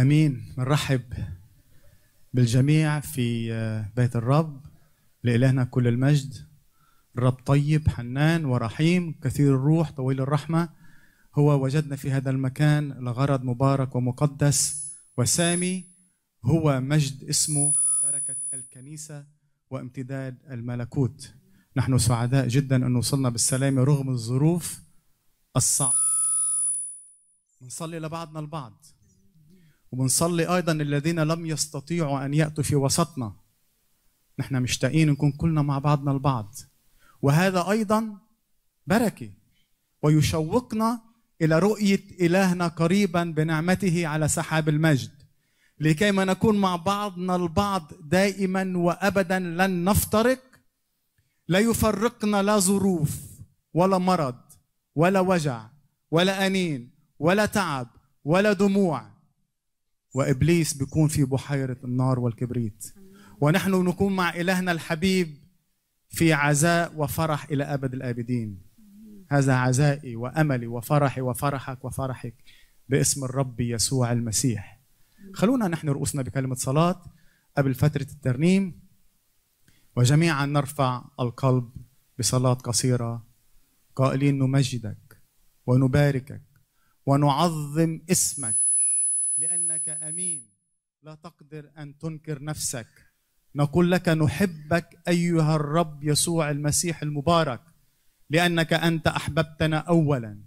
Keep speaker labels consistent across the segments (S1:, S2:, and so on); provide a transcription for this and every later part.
S1: امين بنرحب بالجميع في آه، بيت الرب لإلهنا كل المجد الرب طيب حنان ورحيم كثير الروح طويل الرحمة هو وجدنا في هذا المكان لغرض مبارك ومقدس وسامي هو مجد اسمه وبركة الكنيسة وامتداد الملكوت نحن سعداء جدا أن وصلنا بالسلامة رغم الظروف الصعبة نصلي لبعضنا البعض وبنصلي ايضا الذين لم يستطيعوا ان ياتوا في وسطنا نحن مشتاقين نكون كلنا مع بعضنا البعض وهذا ايضا بركه ويشوقنا الى رؤيه الهنا قريبا بنعمته على سحاب المجد لكيما نكون مع بعضنا البعض دائما وابدا لن نفترق لا يفرقنا لا ظروف ولا مرض ولا وجع ولا انين ولا تعب ولا دموع وابليس بيكون في بحيره النار والكبريت ونحن نكون مع الهنا الحبيب في عزاء وفرح الى ابد الابدين هذا عزائي واملي وفرحي وفرحك وفرحك باسم الرب يسوع المسيح خلونا نحن رؤوسنا بكلمه صلاه قبل فتره الترنيم وجميعا نرفع القلب بصلاه قصيره قائلين نمجدك ونباركك ونعظم اسمك لانك امين لا تقدر ان تنكر نفسك نقول لك نحبك ايها الرب يسوع المسيح المبارك لانك انت احببتنا اولا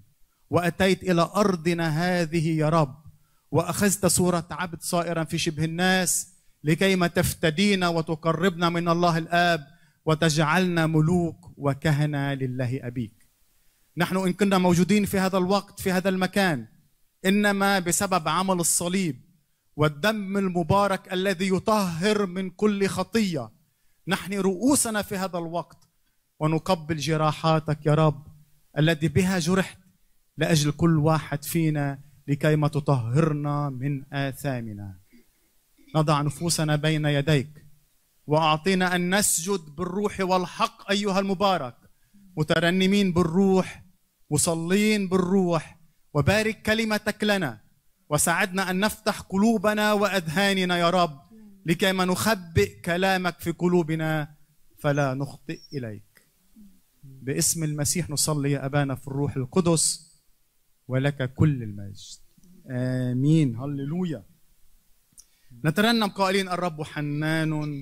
S1: واتيت الى ارضنا هذه يا رب واخذت صوره عبد صائرا في شبه الناس لكيما تفتدينا وتقربنا من الله الاب وتجعلنا ملوك وكهنه لله ابيك نحن ان كنا موجودين في هذا الوقت في هذا المكان انما بسبب عمل الصليب والدم المبارك الذي يطهر من كل خطيه نحن رؤوسنا في هذا الوقت ونقبل جراحاتك يا رب الذي بها جرحت لاجل كل واحد فينا لكيما تطهرنا من اثامنا نضع نفوسنا بين يديك واعطينا ان نسجد بالروح والحق ايها المبارك مترنمين بالروح مصلين بالروح وبارك كلمتك لنا وساعدنا أن نفتح قلوبنا وأذهاننا يا رب لكيما نخبئ كلامك في قلوبنا فلا نخطئ إليك باسم المسيح نصلي يا أبانا في الروح القدس ولك كل المجد آمين هللويا نترنم قائلين الرب حنان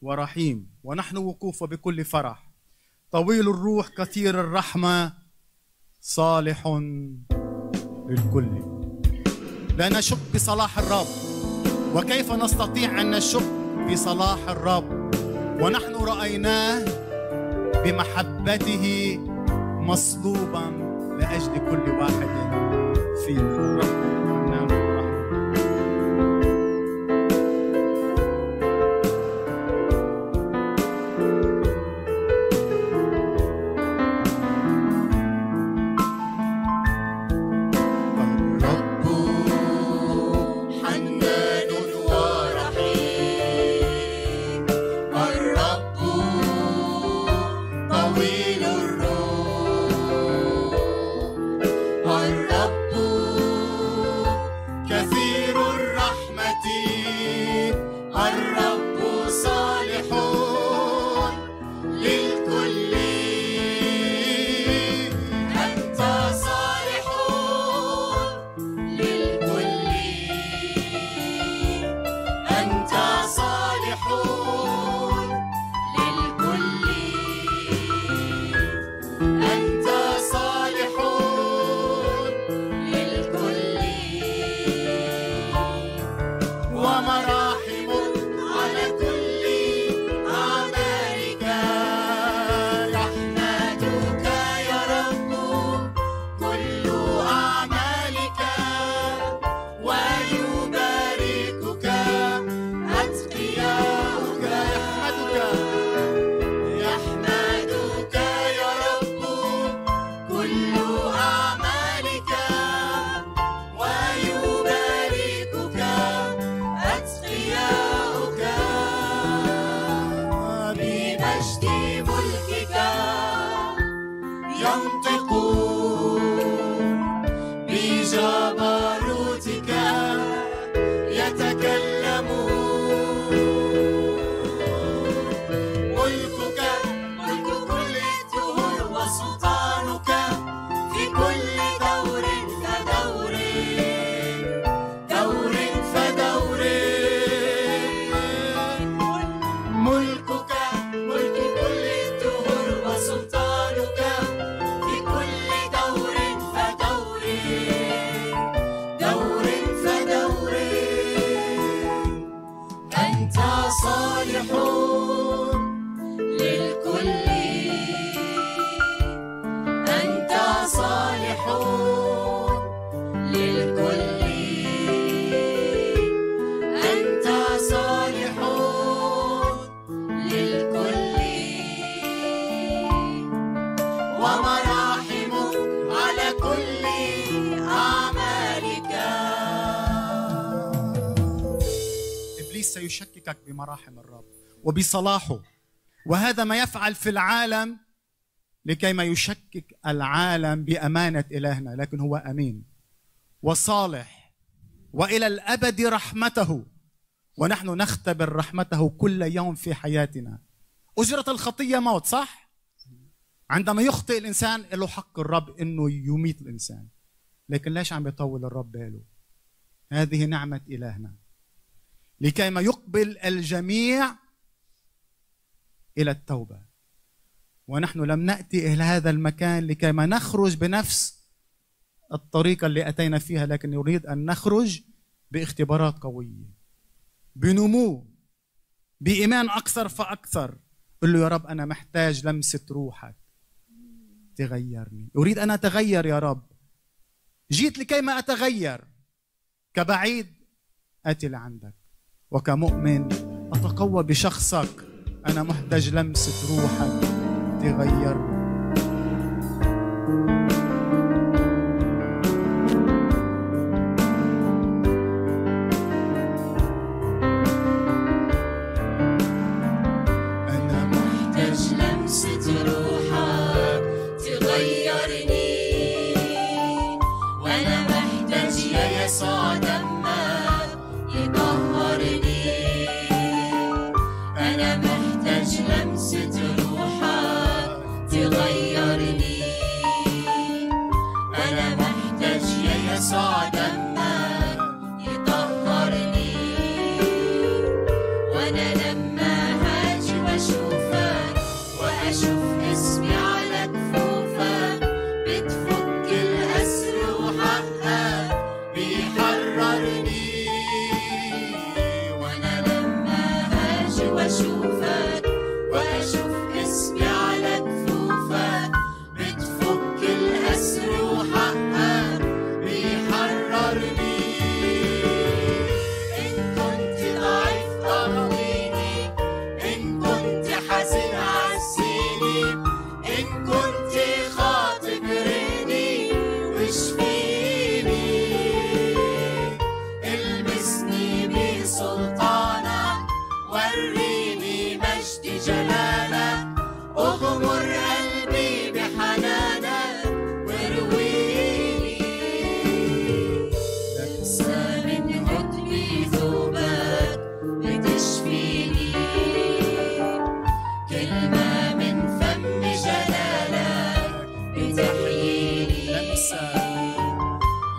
S1: ورحيم ونحن وقوف بكل فرح طويل الروح كثير الرحمه صالح للكل لا نشك بصلاح الرب وكيف نستطيع أن نشك بصلاح الرب ونحن رأيناه بمحبته مصلوبا لأجل كل واحد فينا وبصلاحه وهذا ما يفعل في العالم لكي ما يشكك العالم بأمانة إلهنا لكن هو أمين وصالح وإلى الأبد رحمته ونحن نختبر رحمته كل يوم في حياتنا أجرة الخطية موت صح؟ عندما يخطئ الإنسان له حق الرب أنه يميت الإنسان لكن ليش عم يطول الرب باله هذه نعمة إلهنا لكي ما يقبل الجميع الى التوبه ونحن لم ناتي الى هذا المكان ما نخرج بنفس الطريقه اللي اتينا فيها لكن نريد ان نخرج باختبارات قويه بنمو بايمان اكثر فاكثر قل له يا رب انا محتاج لمسه روحك تغيرني اريد ان اتغير يا رب جيت لكيما اتغير كبعيد اتي لعندك وكمؤمن اتقوى بشخصك أنا محتاج لمسة روحك تغيرني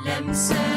S2: làm say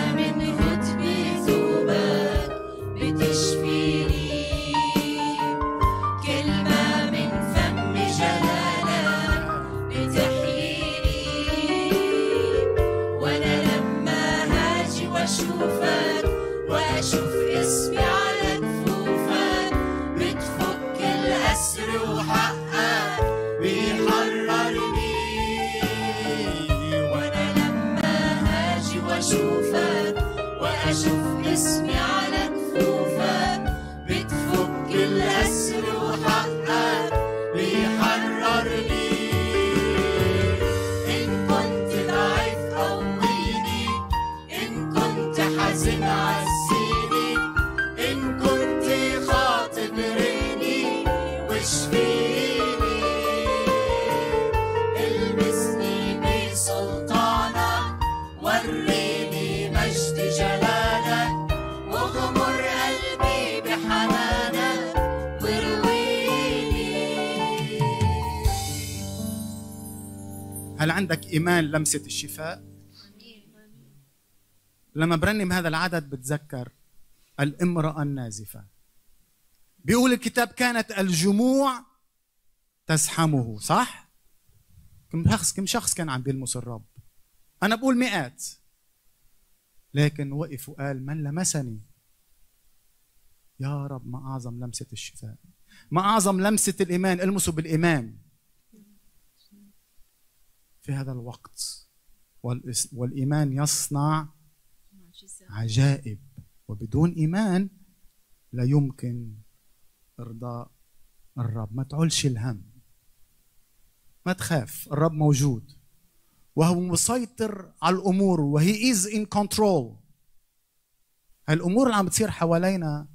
S1: الايمان لمسه الشفاء لما برنم هذا العدد بتذكر الامراه النازفه بيقول الكتاب كانت الجموع تزحمه صح كم شخص كم شخص كان عم بيلمس الرب انا بقول مئات لكن وقف وقال من لمسني يا رب ما اعظم لمسه الشفاء ما اعظم لمسه الايمان المسوا بالايمان في هذا الوقت والإيمان يصنع عجائب وبدون إيمان لا يمكن إرضاء الرب ما تعولش الهم ما تخاف الرب موجود وهو مسيطر على الأمور وهي إز إن كنترول الأمور اللي عم بتصير حوالينا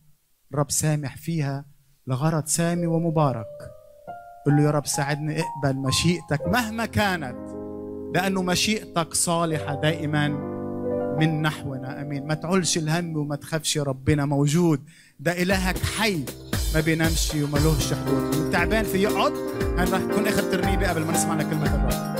S1: الرب سامح فيها لغرض سامي ومبارك قل له يا رب ساعدني اقبل مشيئتك مهما كانت لأن مشيئتك صالحة دائما من نحونا أمين ما تعلش الهم وما تخافش ربنا موجود ده إلهك حي ما بينامش وما لهش حدود تعبان في يقعد هنكون اخر ترنيبه قبل ما نسمع كلمه الرب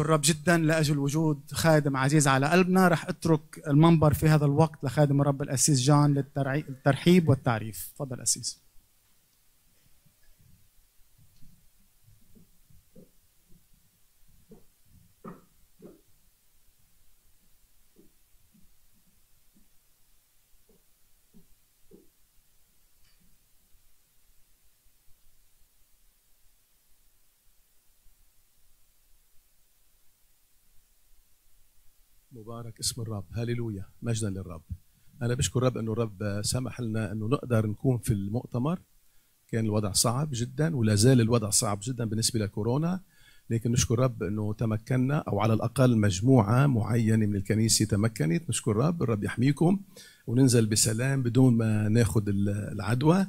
S1: أشكر الرب جدا لأجل وجود خادم عزيز على قلبنا رح أترك المنبر في هذا الوقت لخادم الرب الأسيس جان للترحيب والتعريف تفضل أسيس
S3: مبارك اسم الرب هللويا مجدا للرب انا بشكر الرب انه الرب سمح لنا انه نقدر نكون في المؤتمر كان الوضع صعب جدا ولا زال الوضع صعب جدا بالنسبه لكورونا لكن نشكر رب انه تمكنا او على الاقل مجموعه معينه من الكنيسه تمكنت نشكر رب الرب يحميكم وننزل بسلام بدون ما ناخذ العدوى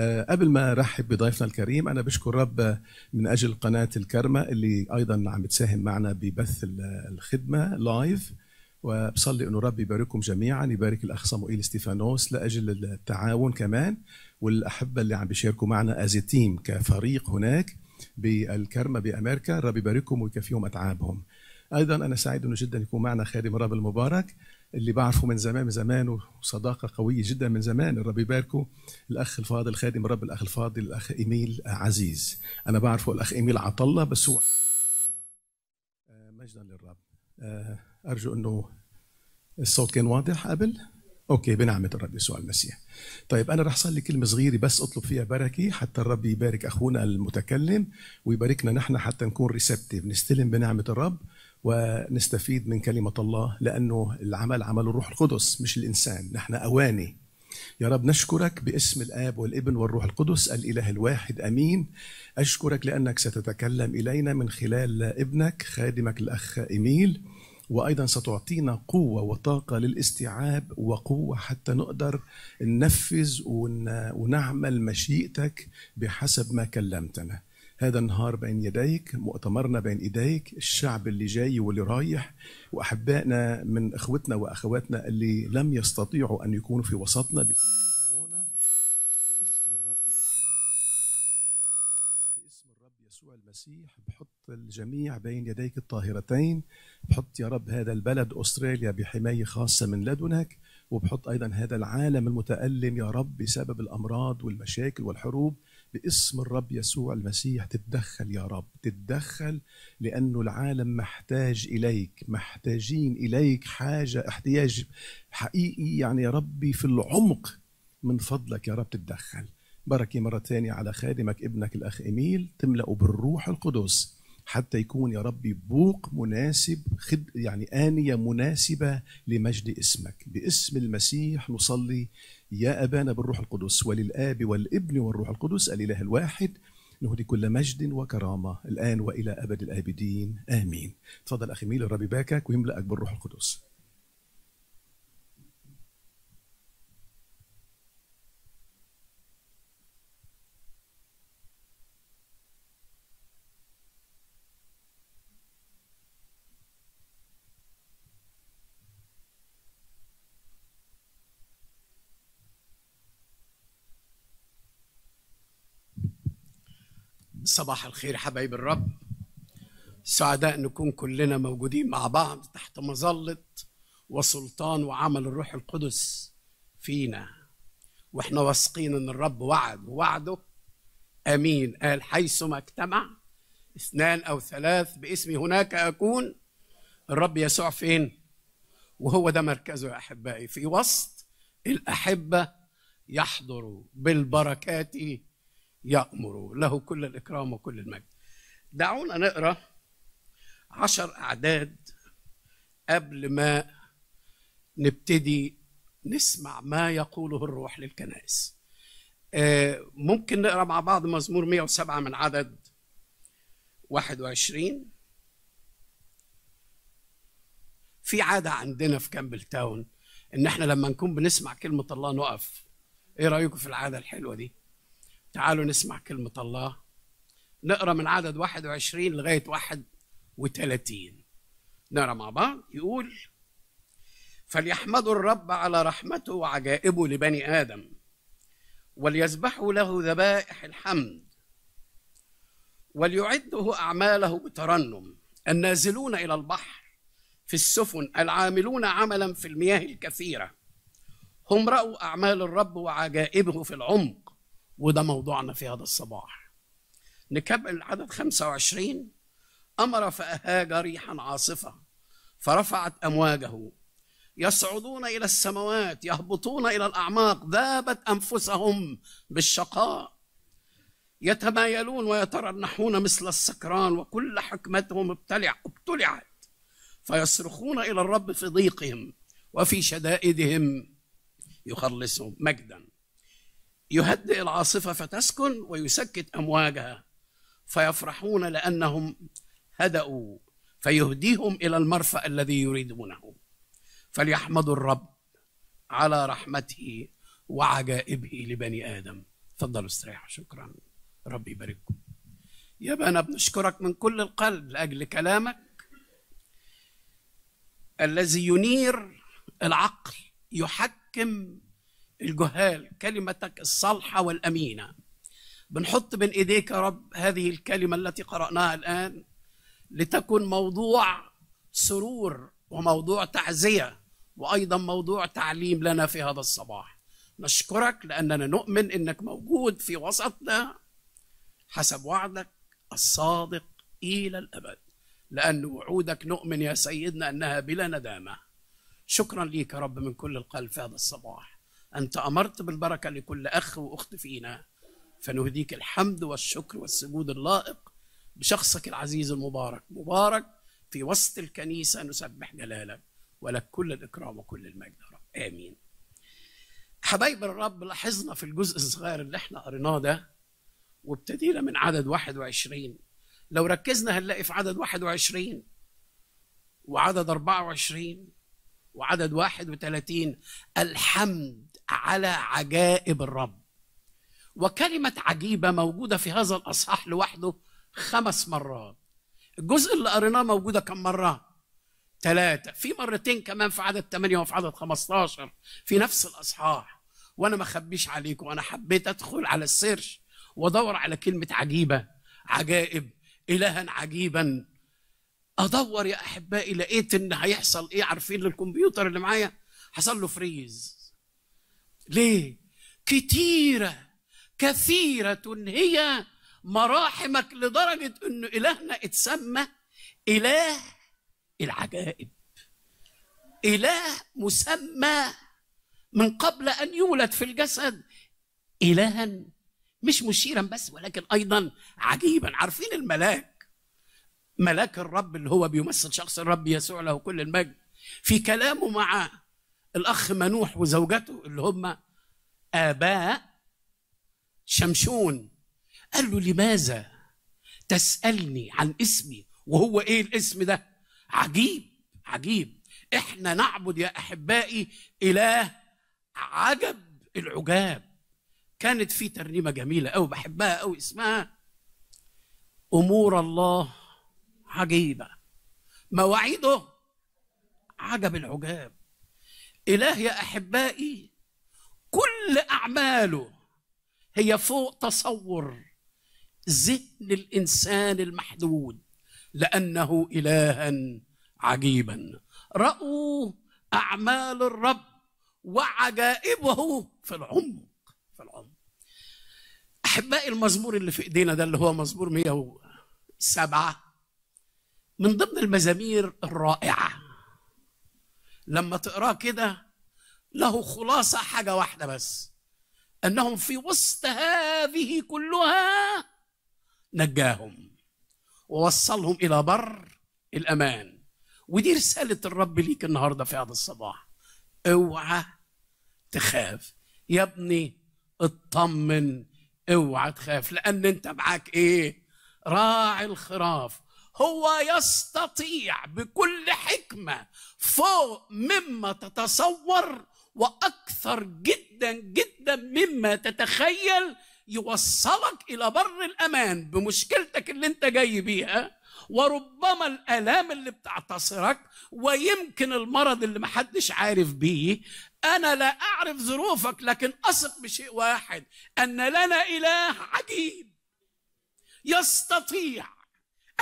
S3: آه، قبل ما ارحب بضيفنا الكريم انا بشكر رب من اجل قناه الكرمه اللي ايضا عم بتساهم معنا ببث الخدمه لايف وبصلي انه رب يبارككم جميعا يبارك الاخ صموئيل ستيفانوس لاجل التعاون كمان والاحبه اللي عم بيشاركوا معنا از تيم كفريق هناك بالكرمه بامريكا رب يباركهم ويكفيهم اتعابهم ايضا انا سعيد انه جدا يكون معنا خادم الرب المبارك اللي بعرفه من زمان من زمان وصداقه قويه جدا من زمان الرب يباركه الاخ الفاضل خادم الرب الاخ الفاضل الاخ ايميل عزيز انا بعرفه الاخ ايميل عطله بس هو آه، مجدا للرب آه، ارجو انه الصوت كان واضح قبل اوكي بنعمه الرب يسوع المسيح طيب انا رح صلي كلمه صغيره بس اطلب فيها بركه حتى الرب يبارك اخونا المتكلم ويباركنا نحن حتى نكون ريسبتيف نستلم بنعمه الرب ونستفيد من كلمة الله لأنه العمل عمل الروح القدس مش الإنسان نحن أواني يا رب نشكرك باسم الآب والابن والروح القدس الإله الواحد أمين أشكرك لأنك ستتكلم إلينا من خلال ابنك خادمك الأخ إيميل وايضا ستعطينا قوه وطاقه للاستيعاب وقوه حتى نقدر ننفذ ونعمل مشيئتك بحسب ما كلمتنا هذا النهار بين يديك مؤتمرنا بين إيديك الشعب اللي جاي واللي رايح وأحبائنا من إخوتنا وأخواتنا اللي لم يستطيعوا أن يكونوا في وسطنا باسم الرب يسوع باسم الرب يسوع المسيح بحط الجميع بين يديك الطاهرتين بحط يا رب هذا البلد أستراليا بحماية خاصة من لدنك وبحط أيضا هذا العالم المتألم يا رب بسبب الأمراض والمشاكل والحروب باسم الرب يسوع المسيح تتدخل يا رب تتدخل لأنه العالم محتاج إليك محتاجين إليك حاجة احتياج حقيقي يعني يا ربي في العمق من فضلك يا رب تتدخل بركة مرة ثانية على خادمك ابنك الأخ إميل تملأه بالروح القدس حتى يكون يا ربي بوق مناسب خد يعني آنية مناسبة لمجد اسمك باسم المسيح نصلي يا أبانا بالروح القدس وللآب والابن والروح القدس الإله الواحد نهدي كل مجد وكرامة الآن وإلى أبد الآبدين آمين تفضل أخي ميل الرب باكك ويملأك بالروح القدس
S4: صباح الخير حبايب الرب سعداء نكون كلنا موجودين مع بعض تحت مظلة وسلطان وعمل الروح القدس فينا واحنا واثقين ان الرب وعد ووعده امين قال حيثما اجتمع اثنان او ثلاث باسمي هناك اكون الرب يسوع فين وهو ده مركزه يا احبائي في وسط الاحبه يحضر بالبركات يأمر له كل الإكرام وكل المجد دعونا نقرأ عشر أعداد قبل ما نبتدي نسمع ما يقوله الروح للكنائس آه، ممكن نقرأ مع بعض مزمور 107 من عدد 21 في عادة عندنا في كامبل تاون إن إحنا لما نكون بنسمع كلمة الله نقف إيه رأيكم في العادة الحلوة دي؟ تعالوا نسمع كلمة الله نقرأ من عدد 21 لغاية 31 نقرأ مع بعض يقول فليحمدوا الرب على رحمته وعجائبه لبني آدم وليذبحوا له ذبائح الحمد وليعده أعماله بترنم النازلون إلى البحر في السفن العاملون عملا في المياه الكثيرة هم رأوا أعمال الرب وعجائبه في العمق وده موضوعنا في هذا الصباح نكمل العدد 25 أمر فأهاج ريحا عاصفة فرفعت أمواجه يصعدون إلى السماوات يهبطون إلى الأعماق ذابت أنفسهم بالشقاء يتمايلون ويترنحون مثل السكران وكل حكمتهم ابتلع ابتلعت فيصرخون إلى الرب في ضيقهم وفي شدائدهم يخلصهم مجدا يهدئ العاصفة فتسكن ويسكت أمواجها فيفرحون لأنهم هدأوا فيهديهم إلى المرفأ الذي يريدونه فليحمدوا الرب على رحمته وعجائبه لبني آدم تفضلوا استريحوا شكرا ربي يبارككم يا بنا أنا بنشكرك من كل القلب لأجل كلامك الذي ينير العقل يحكم الجهال كلمتك الصالحة والأمينة بنحط بين إيديك يا رب هذه الكلمة التي قرأناها الآن لتكون موضوع سرور وموضوع تعزية وأيضا موضوع تعليم لنا في هذا الصباح نشكرك لأننا نؤمن أنك موجود في وسطنا حسب وعدك الصادق إلى الأبد لأن وعودك نؤمن يا سيدنا أنها بلا ندامة شكرا ليك يا رب من كل القلب في هذا الصباح أنت أمرت بالبركة لكل أخ وأخت فينا فنهديك الحمد والشكر والسجود اللائق بشخصك العزيز المبارك مبارك في وسط الكنيسة نسبح جلالك ولك كل الإكرام وكل المجد يا رب آمين حبايب الرب لاحظنا في الجزء الصغير اللي احنا قريناه ده وابتدينا من عدد 21 لو ركزنا هنلاقي في عدد 21 وعدد 24 وعدد 31 الحمد على عجائب الرب وكلمة عجيبة موجودة في هذا الأصحاح لوحده خمس مرات الجزء اللي قريناه موجودة كم مرة؟ ثلاثة في مرتين كمان في عدد 8 وفي عدد 15 في نفس الأصحاح وأنا ما أخبيش عليكم أنا حبيت أدخل على السيرش وأدور على كلمة عجيبة عجائب إلها عجيبا أدور يا أحبائي لقيت إن هيحصل إيه عارفين الكمبيوتر اللي معايا حصل له فريز ليه كتيره كثيره هي مراحمك لدرجه ان الهنا اتسمى اله العجائب اله مسمى من قبل ان يولد في الجسد الها مش مشيرا بس ولكن ايضا عجيبا عارفين الملاك ملاك الرب اللي هو بيمثل شخص الرب يسوع له كل المجد في كلامه مع الاخ منوح وزوجته اللي هم اباء شمشون قال له لماذا تسالني عن اسمي وهو ايه الاسم ده عجيب عجيب احنا نعبد يا احبائي اله عجب العجاب كانت في ترنيمه جميله قوي بحبها قوي اسمها امور الله عجيبه مواعيده عجب العجاب إله يا أحبائي كل أعماله هي فوق تصور ذهن الإنسان المحدود لأنه إلها عجيبا رأوا أعمال الرب وعجائبه في العمق في العمق أحبائي المزمور اللي في إيدينا ده اللي هو مزمور 107 من ضمن المزامير الرائعة لما تقراه كده له خلاصة حاجة واحدة بس أنهم في وسط هذه كلها نجاهم ووصلهم إلى بر الأمان ودي رسالة الرب ليك النهاردة في هذا الصباح اوعى تخاف يا ابني اطمن اوعى تخاف لأن أنت معاك إيه راعي الخراف هو يستطيع بكل حكمه فوق مما تتصور واكثر جدا جدا مما تتخيل يوصلك الى بر الامان بمشكلتك اللي انت جاي بيها وربما الالام اللي بتعتصرك ويمكن المرض اللي محدش عارف بيه انا لا اعرف ظروفك لكن اثق بشيء واحد ان لنا اله عجيب يستطيع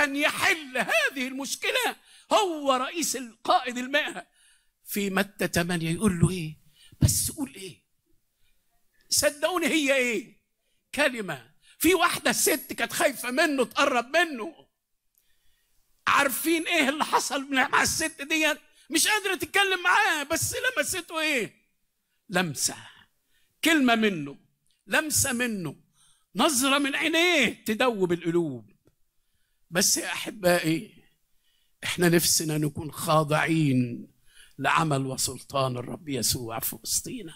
S4: أن يحل هذه المشكلة هو رئيس القائد الماء في متى 8 يقول له إيه بس قول إيه صدقوني هي إيه كلمة في واحدة ست كانت خايفة منه تقرب منه عارفين إيه اللي حصل مع الست ديت مش قادرة تتكلم معاه بس لمسته إيه لمسة كلمة منه لمسة منه نظرة من عينيه تدوب القلوب بس يا احبائي احنا نفسنا نكون خاضعين لعمل وسلطان الرب يسوع في وسطينا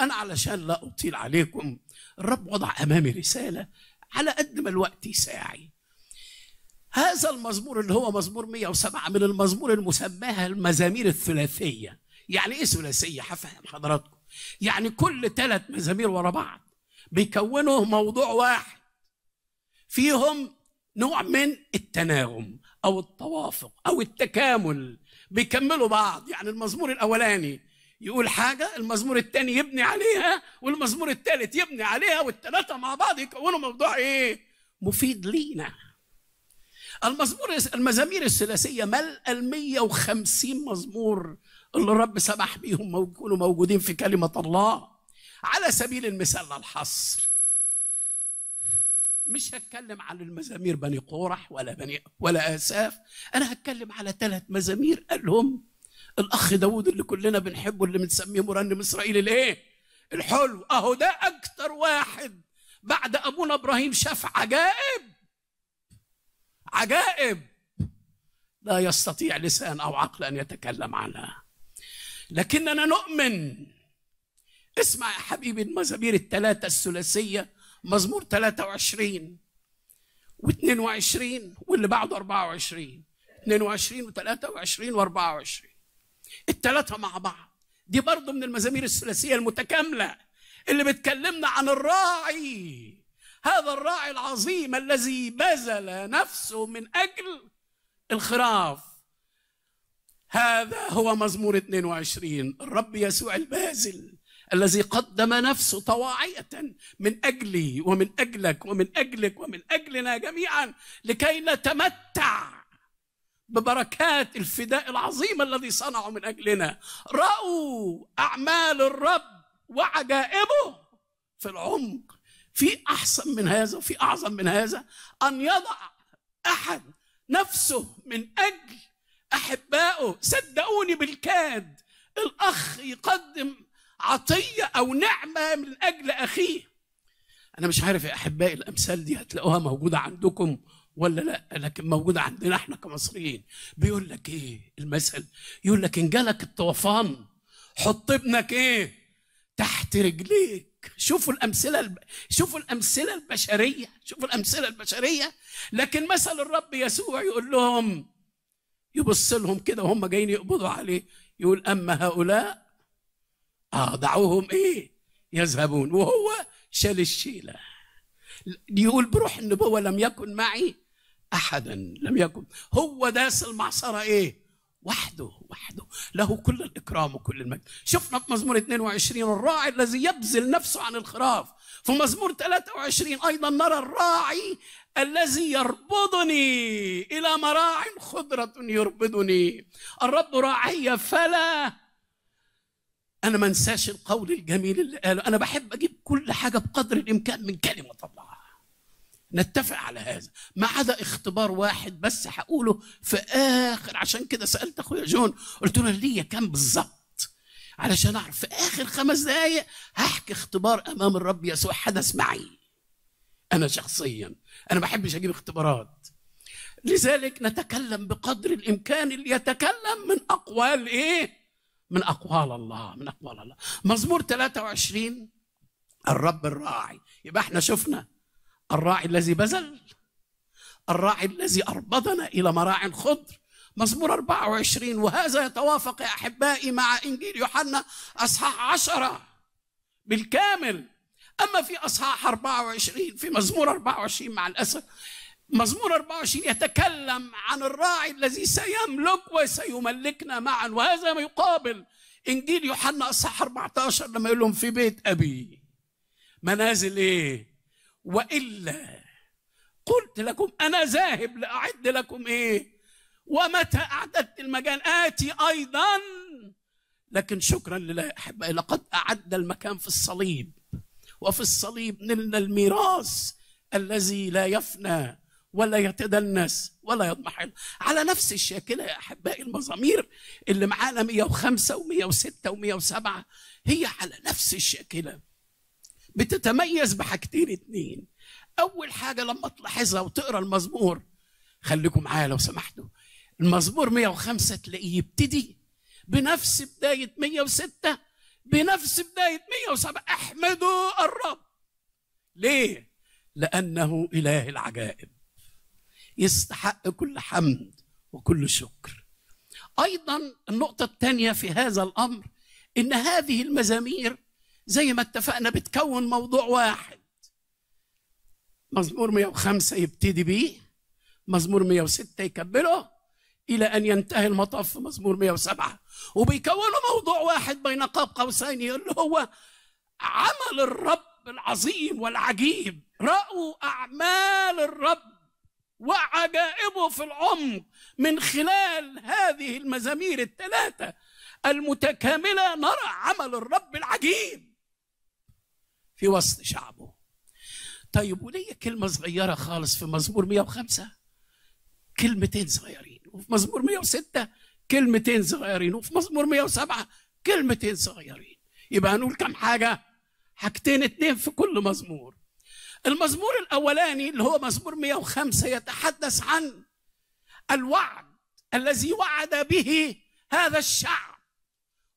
S4: انا علشان لا اطيل عليكم الرب وضع امامي رساله على قد ما الوقت يساعي هذا المزمور اللي هو مزمور 107 من المزمور المسماها المزامير الثلاثيه يعني ايه ثلاثيه هفهم حضراتكم يعني كل ثلاث مزامير ورا بعض بيكونوا موضوع واحد فيهم نوع من التناغم او التوافق او التكامل بيكملوا بعض يعني المزمور الاولاني يقول حاجه المزمور الثاني يبني عليها والمزمور الثالث يبني عليها والثلاثه مع بعض يكونوا موضوع ايه مفيد لينا المزمور المزامير الثلاثيه ملأ ال 150 مزمور اللي الرب سمح بيهم يكونوا موجودين في كلمه الله على سبيل المثال الحصر مش هتكلم على المزامير بني قورح ولا بني ولا اساف انا هتكلم على ثلاث مزامير قال لهم الاخ داوود اللي كلنا بنحبه اللي بنسميه مرنم اسرائيل الايه الحلو اهو ده اكتر واحد بعد ابونا ابراهيم شاف عجائب عجائب لا يستطيع لسان او عقل ان يتكلم عنها لكننا نؤمن اسمع يا حبيبي المزامير الثلاثه الثلاثيه مزمور 23 و22 واللي بعده 24 22 و23 و24 الثلاثه مع بعض دي برضه من المزامير الثلاثيه المتكامله اللي بتكلمنا عن الراعي هذا الراعي العظيم الذي بذل نفسه من اجل الخراف هذا هو مزمور 22 الرب يسوع البازل الذي قدم نفسه طواعية من أجلي ومن أجلك ومن أجلك ومن أجلنا جميعا لكي نتمتع ببركات الفداء العظيم الذي صنعه من أجلنا رأوا أعمال الرب وعجائبه في العمق في أحسن من هذا وفي أعظم من هذا أن يضع أحد نفسه من أجل أحبائه صدقوني بالكاد الأخ يقدم عطيه او نعمه من اجل اخيه انا مش عارف يا احبائي الامثال دي هتلاقوها موجوده عندكم ولا لا لكن موجوده عندنا احنا كمصريين بيقول لك ايه المثل يقول لك ان جالك الطوفان حط ابنك ايه تحت رجليك شوفوا الامثله الب... شوفوا الامثله البشريه شوفوا الامثله البشريه لكن مثل الرب يسوع يقول لهم يبص لهم كده وهم جايين يقبضوا عليه يقول اما هؤلاء آه دعوهم إيه يذهبون وهو شال الشيلة يقول بروح النبوة لم يكن معي أحدا لم يكن هو داس المعصرة إيه وحده وحده له كل الإكرام وكل المجد شفنا في مزمور 22 الراعي الذي يبذل نفسه عن الخراف في مزمور 23 أيضا نرى الراعي الذي يربضني إلى مراع خضرة يربضني الرب راعي فلا انا ما انساش القول الجميل اللي قاله انا بحب اجيب كل حاجه بقدر الامكان من كلمه الله نتفق على هذا ما عدا اختبار واحد بس هقوله في اخر عشان كده سالت اخويا جون قلت له ليا كام بالظبط علشان اعرف في اخر خمس دقايق هحكي اختبار امام الرب يسوع حدث معي انا شخصيا انا ما بحبش اجيب اختبارات لذلك نتكلم بقدر الامكان اللي يتكلم من اقوال ايه من أقوال الله من أقوال الله مزمور 23 الرب الراعي يبقى احنا شفنا الراعي الذي بذل الراعي الذي أربضنا إلى مراع الخضر مزمور 24 وهذا يتوافق يا أحبائي مع إنجيل يوحنا أصحاح 10 بالكامل أما في أصحاح 24 في مزمور 24 مع الأسف مزمور 24 يتكلم عن الراعي الذي سيملك وسيملكنا معا وهذا ما يقابل انجيل يوحنا اصحاح 14 لما يقول لهم في بيت ابي منازل ايه والا قلت لكم انا ذاهب لاعد لكم ايه ومتى اعددت المكان اتي ايضا لكن شكرا لله احبائي لقد اعد المكان في الصليب وفي الصليب نلنا الميراث الذي لا يفنى ولا يتدى الناس ولا يضمحل على نفس الشاكله يا احبائي المزامير اللي معانا 105 و106 و107 هي على نفس الشاكله بتتميز بحاجتين اتنين اول حاجه لما تلاحظها وتقرا المزمور خليكم معايا لو سمحتوا المزمور 105 تلاقيه يبتدي بنفس بدايه 106 بنفس بدايه 107 احمدوا الرب ليه لانه اله العجائب يستحق كل حمد وكل شكر ايضا النقطه الثانيه في هذا الامر ان هذه المزامير زي ما اتفقنا بتكون موضوع واحد مزمور 105 يبتدي بيه مزمور 106 يكمله الى ان ينتهي المطاف في مزمور 107 وبيكونوا موضوع واحد بين قاب قوسين اللي هو عمل الرب العظيم والعجيب راوا اعمال الرب وعجائبه في العمق من خلال هذه المزامير الثلاثة المتكاملة نرى عمل الرب العجيب في وسط شعبه طيب وليه كلمة صغيرة خالص في مزمور 105 كلمتين صغيرين وفي مزمور 106 كلمتين صغيرين وفي مزمور 107 كلمتين صغيرين يبقى هنقول كم حاجة حاجتين اتنين في كل مزمور المزمور الاولاني اللي هو مزمور 105 يتحدث عن الوعد الذي وعد به هذا الشعب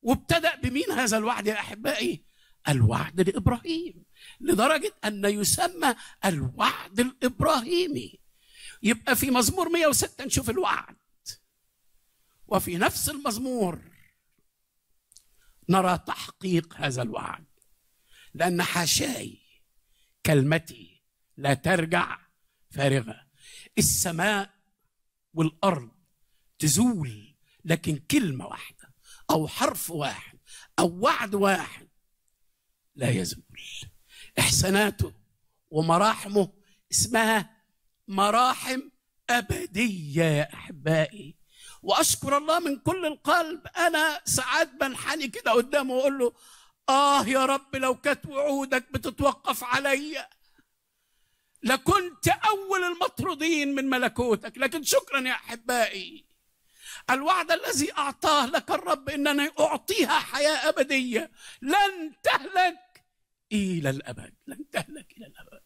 S4: وابتدا بمين هذا الوعد يا احبائي الوعد لابراهيم لدرجه ان يسمى الوعد الابراهيمي يبقى في مزمور 106 نشوف الوعد وفي نفس المزمور نرى تحقيق هذا الوعد لان حاشاي كلمتي لا ترجع فارغه السماء والارض تزول لكن كلمه واحده او حرف واحد او وعد واحد لا يزول احساناته ومراحمه اسمها مراحم ابديه يا احبائي واشكر الله من كل القلب انا ساعات بنحني كده قدامه واقول له آه يا رب لو كانت وعودك بتتوقف عليّ لكنت أول المطرودين من ملكوتك لكن شكرا يا أحبائي الوعد الذي أعطاه لك الرب أنني أعطيها حياة أبدية لن تهلك إلى الأبد لن تهلك إلى الأبد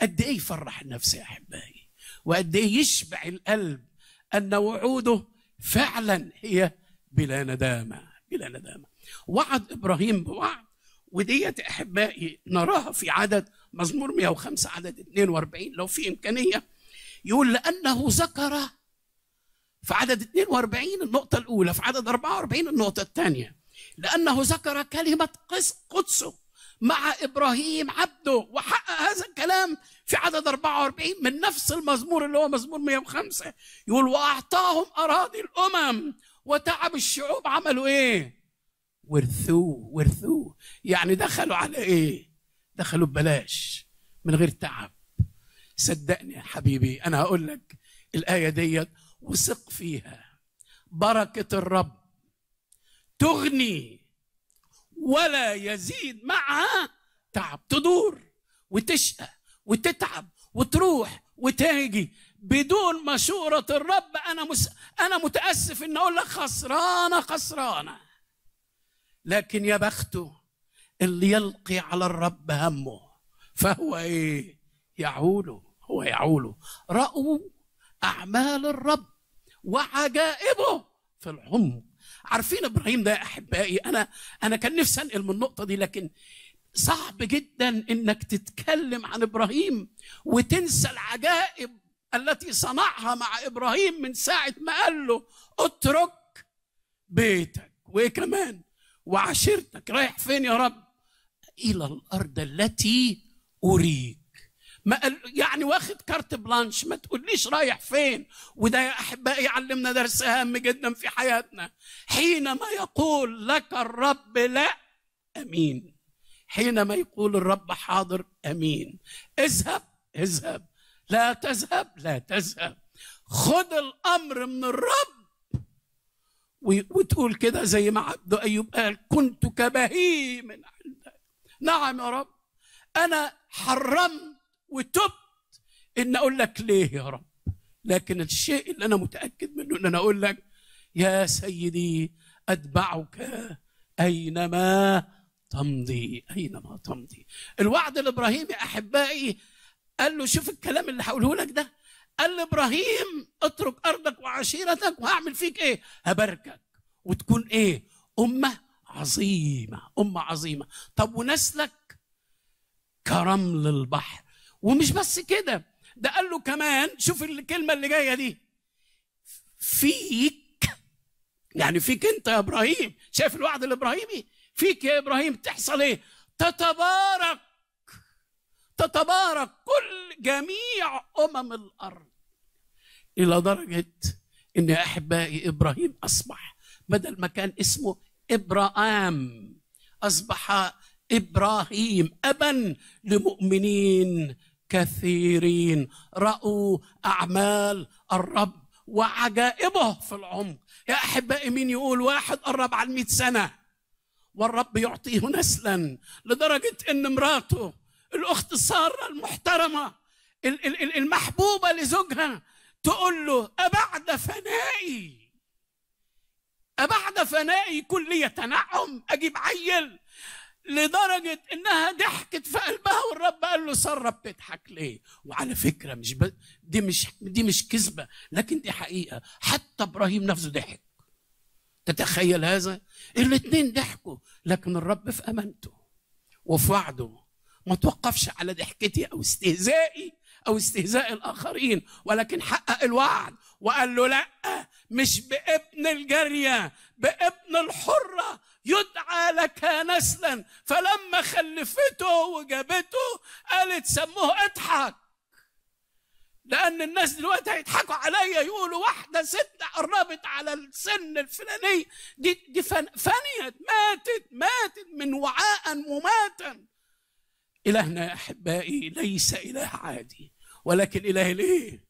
S4: قد إيه يفرح النفس يا أحبائي وقد إيه يشبع القلب أن وعوده فعلا هي بلا ندامة بلا ندامة وعد ابراهيم بوعد وديت احبائي نراها في عدد مزمور 105 عدد 42 لو في امكانيه يقول لانه ذكر في عدد 42 النقطة الأولى في عدد 44 النقطة الثانية لأنه ذكر كلمة قدسه مع إبراهيم عبده وحقق هذا الكلام في عدد 44 من نفس المزمور اللي هو مزمور 105 يقول وأعطاهم أراضي الأمم وتعب الشعوب عملوا إيه؟ ورثوه ورثوه يعني دخلوا على ايه دخلوا ببلاش من غير تعب صدقني يا حبيبي انا هقول لك الايه ديت وثق فيها بركه الرب تغني ولا يزيد معها تعب تدور وتشقى وتتعب وتروح وتاجي بدون مشورة الرب أنا مس... أنا متأسف إن أقول لك خسرانة خسرانة لكن يا بخته اللي يلقي على الرب همه فهو ايه يعوله هو يعوله رأوا أعمال الرب وعجائبه في العمق عارفين ابراهيم ده يا احبائي انا انا كان نفسي انقل من النقطه دي لكن صعب جدا انك تتكلم عن ابراهيم وتنسى العجائب التي صنعها مع ابراهيم من ساعه ما قال له اترك بيتك وايه كمان وعشيرتك رايح فين يا رب الى الارض التي اريك ما يعني واخد كارت بلانش ما تقوليش رايح فين وده يا احبائي علمنا درس هام جدا في حياتنا حينما يقول لك الرب لا امين حينما يقول الرب حاضر امين اذهب اذهب لا تذهب لا تذهب خذ الامر من الرب وتقول كده زي ما عبده أيوب قال كنت كبهيم عندك نعم يا رب أنا حرمت وتبت إن أقول لك ليه يا رب لكن الشيء اللي أنا متأكد منه إن أنا أقول لك يا سيدي أتبعك أينما تمضي أينما تمضي الوعد الإبراهيمي أحبائي قال له شوف الكلام اللي هقوله لك ده قال لابراهيم اترك ارضك وعشيرتك وهعمل فيك ايه هباركك وتكون ايه امه عظيمه امه عظيمه طب ونسلك كرمل البحر ومش بس كده ده قال له كمان شوف الكلمه اللي جايه دي فيك يعني فيك انت يا ابراهيم شايف الوعد الابراهيمي فيك يا ابراهيم تحصل ايه تتبارك تتبارك كل جميع أمم الأرض إلى درجة إن أحبائي إبراهيم أصبح بدل ما كان اسمه إبراهام أصبح إبراهيم أبا لمؤمنين كثيرين رأوا أعمال الرب وعجائبه في العمق يا أحبائي مين يقول واحد قرب على المئة سنة والرب يعطيه نسلا لدرجة إن مراته الأخت الساره المحترمة المحبوبة لزوجها تقول له أبعد فنائي أبعد فنائي كلية تنعم أجيب عيل لدرجة إنها ضحكت في قلبها والرب قال له سارة بتضحك ليه؟ وعلى فكرة مش ب... دي مش دي مش كذبة لكن دي حقيقة حتى إبراهيم نفسه ضحك تتخيل هذا؟ الاتنين ضحكوا لكن الرب في أمانته وفي وعده ما توقفش على ضحكتي او استهزائي او استهزاء الاخرين ولكن حقق الوعد وقال له لا مش بابن الجاريه بابن الحره يدعى لك نسلا فلما خلفته وجابته قالت سموه اضحك لان الناس دلوقتي هيضحكوا عليا يقولوا واحده ست قربت على السن الفلاني دي دي فنيت ماتت ماتت من وعاء مماتا إلهنا يا أحبائي ليس إله عادي ولكن إله الإيه؟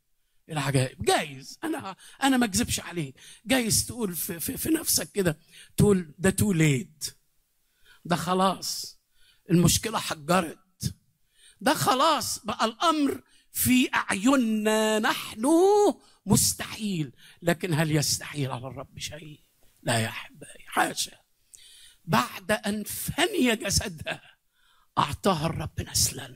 S4: العجائب جايز أنا أنا ما أكذبش عليك جايز تقول في, في, في نفسك كده تقول ده تو ليت ده خلاص المشكلة حجرت ده خلاص بقى الأمر في أعيننا نحن مستحيل لكن هل يستحيل على الرب شيء؟ لا يا أحبائي حاشا بعد أن فني جسدها اعطاها الرب نسلا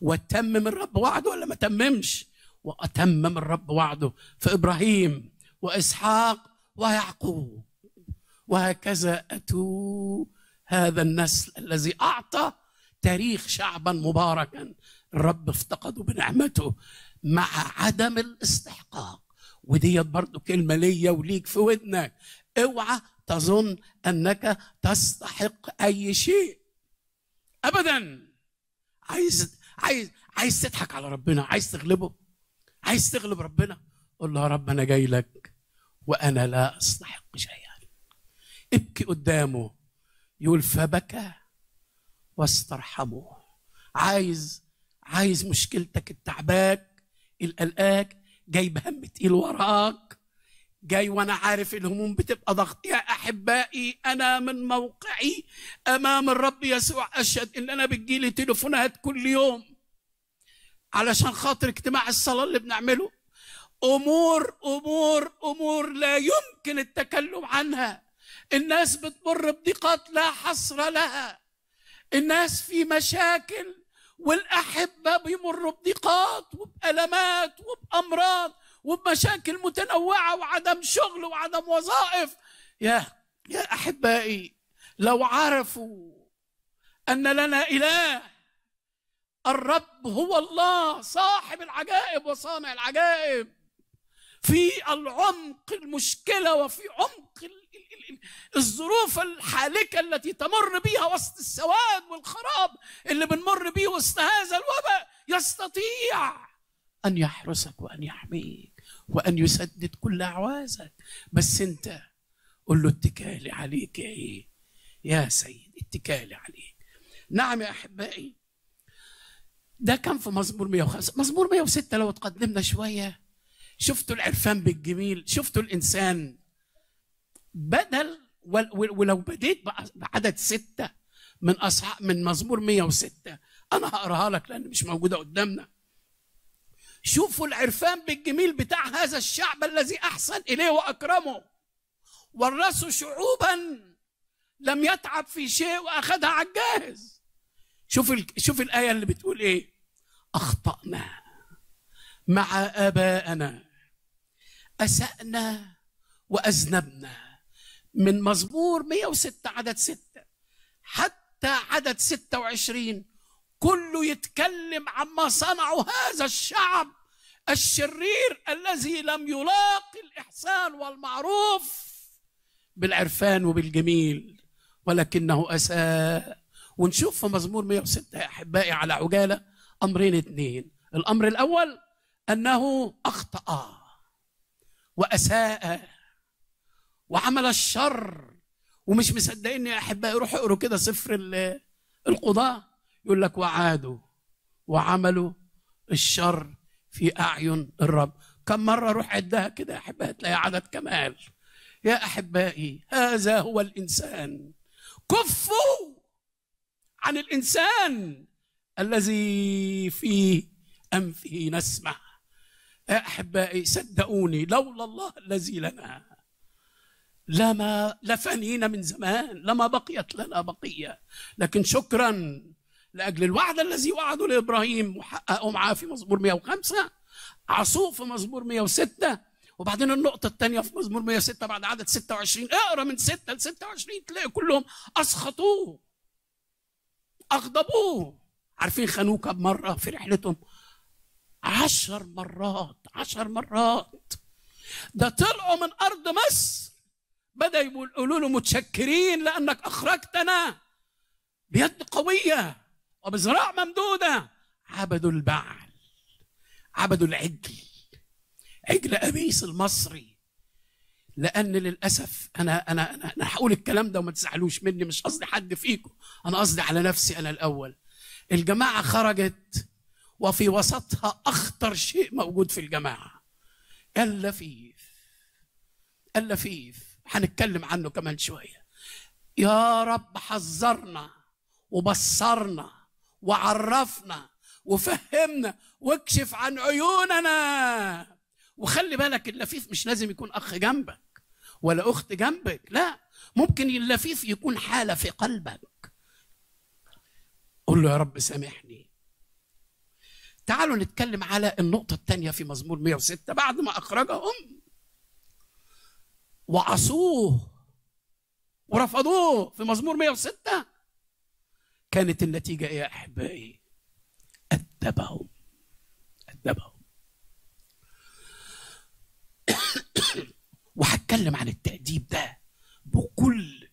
S4: وتمم الرب وعده ولا ما تممش واتمم الرب وعده في ابراهيم واسحاق ويعقوب وهكذا اتوا هذا النسل الذي اعطى تاريخ شعبا مباركا الرب افتقده بنعمته مع عدم الاستحقاق وديت برضو كلمه ليا وليك في ودنك اوعى تظن انك تستحق اي شيء ابدا عايز عايز عايز تضحك على ربنا عايز تغلبه عايز تغلب ربنا قول له يا رب انا جاي لك وانا لا استحق شيئا ابكي قدامه يقول فبكى واسترحمه عايز عايز مشكلتك التعباك القلقاك جايب هم تقيل وراك جاي وانا عارف الهموم بتبقى ضغط يا احبائي انا من موقعي امام الرب يسوع اشهد ان انا بتجيلي تليفونات كل يوم علشان خاطر اجتماع الصلاه اللي بنعمله امور امور امور لا يمكن التكلم عنها الناس بتمر بضيقات لا حصر لها الناس في مشاكل والاحبه بيمروا بضيقات وبالمات وبامراض وبمشاكل متنوعة وعدم شغل وعدم وظائف يا يا أحبائي لو عرفوا أن لنا إله الرب هو الله صاحب العجائب وصانع العجائب في العمق المشكلة وفي عمق الظروف الحالكة التي تمر بها وسط السواد والخراب اللي بنمر بيه وسط هذا الوباء يستطيع أن يحرسك وأن يحميك وأن يسدد كل أعوازك بس أنت قل له اتكالي عليك يا إيه يا سيد اتكالي عليك نعم يا أحبائي ده كان في مزمور 105 مزمور 106 لو تقدمنا شوية شفتوا العرفان بالجميل شفتوا الإنسان بدل ولو بديت بعدد ستة من أصحاب من مزمور 106 أنا هقراها لك لأن مش موجودة قدامنا شوفوا العرفان بالجميل بتاع هذا الشعب الذي احسن اليه واكرمه ورثوا شعوبا لم يتعب في شيء واخذها على الجاهز شوف ال... شوف الايه اللي بتقول ايه اخطانا مع ابائنا اسانا واذنبنا من مزمور 106 عدد 6 حتى عدد 26 كله يتكلم عما صنعه هذا الشعب الشرير الذي لم يلاقي الإحسان والمعروف بالعرفان وبالجميل ولكنه أساء ونشوف في مزمور 106 يا أحبائي على عجالة أمرين اثنين الأمر الأول أنه أخطأ وأساء وعمل الشر ومش مصدقين يا أحبائي روحوا اقروا كده سفر القضاة يقول لك وعادوا وعملوا الشر في أعين الرب كم مرة روح عدها كده يا أحبائي هتلاقي عدد كمال يا أحبائي هذا هو الإنسان كفوا عن الإنسان الذي في أنفه نسمة يا أحبائي صدقوني لولا الله الذي لنا لما لفنينا من زمان لما بقيت لنا بقية لكن شكرا لاجل الوعد الذي وعده لابراهيم وحققه معاه في مزمور 105 عصوه في مزمور 106 وبعدين النقطة الثانية في مزمور 106 بعد عدد 26 اقرا من 6 ل 26 تلاقي كلهم اسخطوه اغضبوه عارفين خانوه كم مرة في رحلتهم؟ عشر مرات عشر مرات ده طلعوا من أرض مصر بدأ يقولوا له متشكرين لأنك أخرجتنا بيد قوية وبذراع ممدودة عبدوا البعل عبدوا العجل عجل أبيس المصري لأن للأسف أنا أنا أنا, أنا هقول الكلام ده وما تزعلوش مني مش قصدي حد فيكم أنا قصدي على نفسي أنا الأول الجماعة خرجت وفي وسطها أخطر شيء موجود في الجماعة اللفيف اللفيف هنتكلم عنه كمان شوية يا رب حذرنا وبصرنا وعرفنا وفهمنا واكشف عن عيوننا وخلي بالك اللفيف مش لازم يكون اخ جنبك ولا اخت جنبك لا ممكن اللفيف يكون حاله في قلبك قول له يا رب سامحني تعالوا نتكلم على النقطه الثانيه في مزمور 106 بعد ما اخرجهم وعصوه ورفضوه في مزمور 106 كانت النتيجة إيه يا أحبائي أدبهم أدبهم وهتكلم عن التأديب ده بكل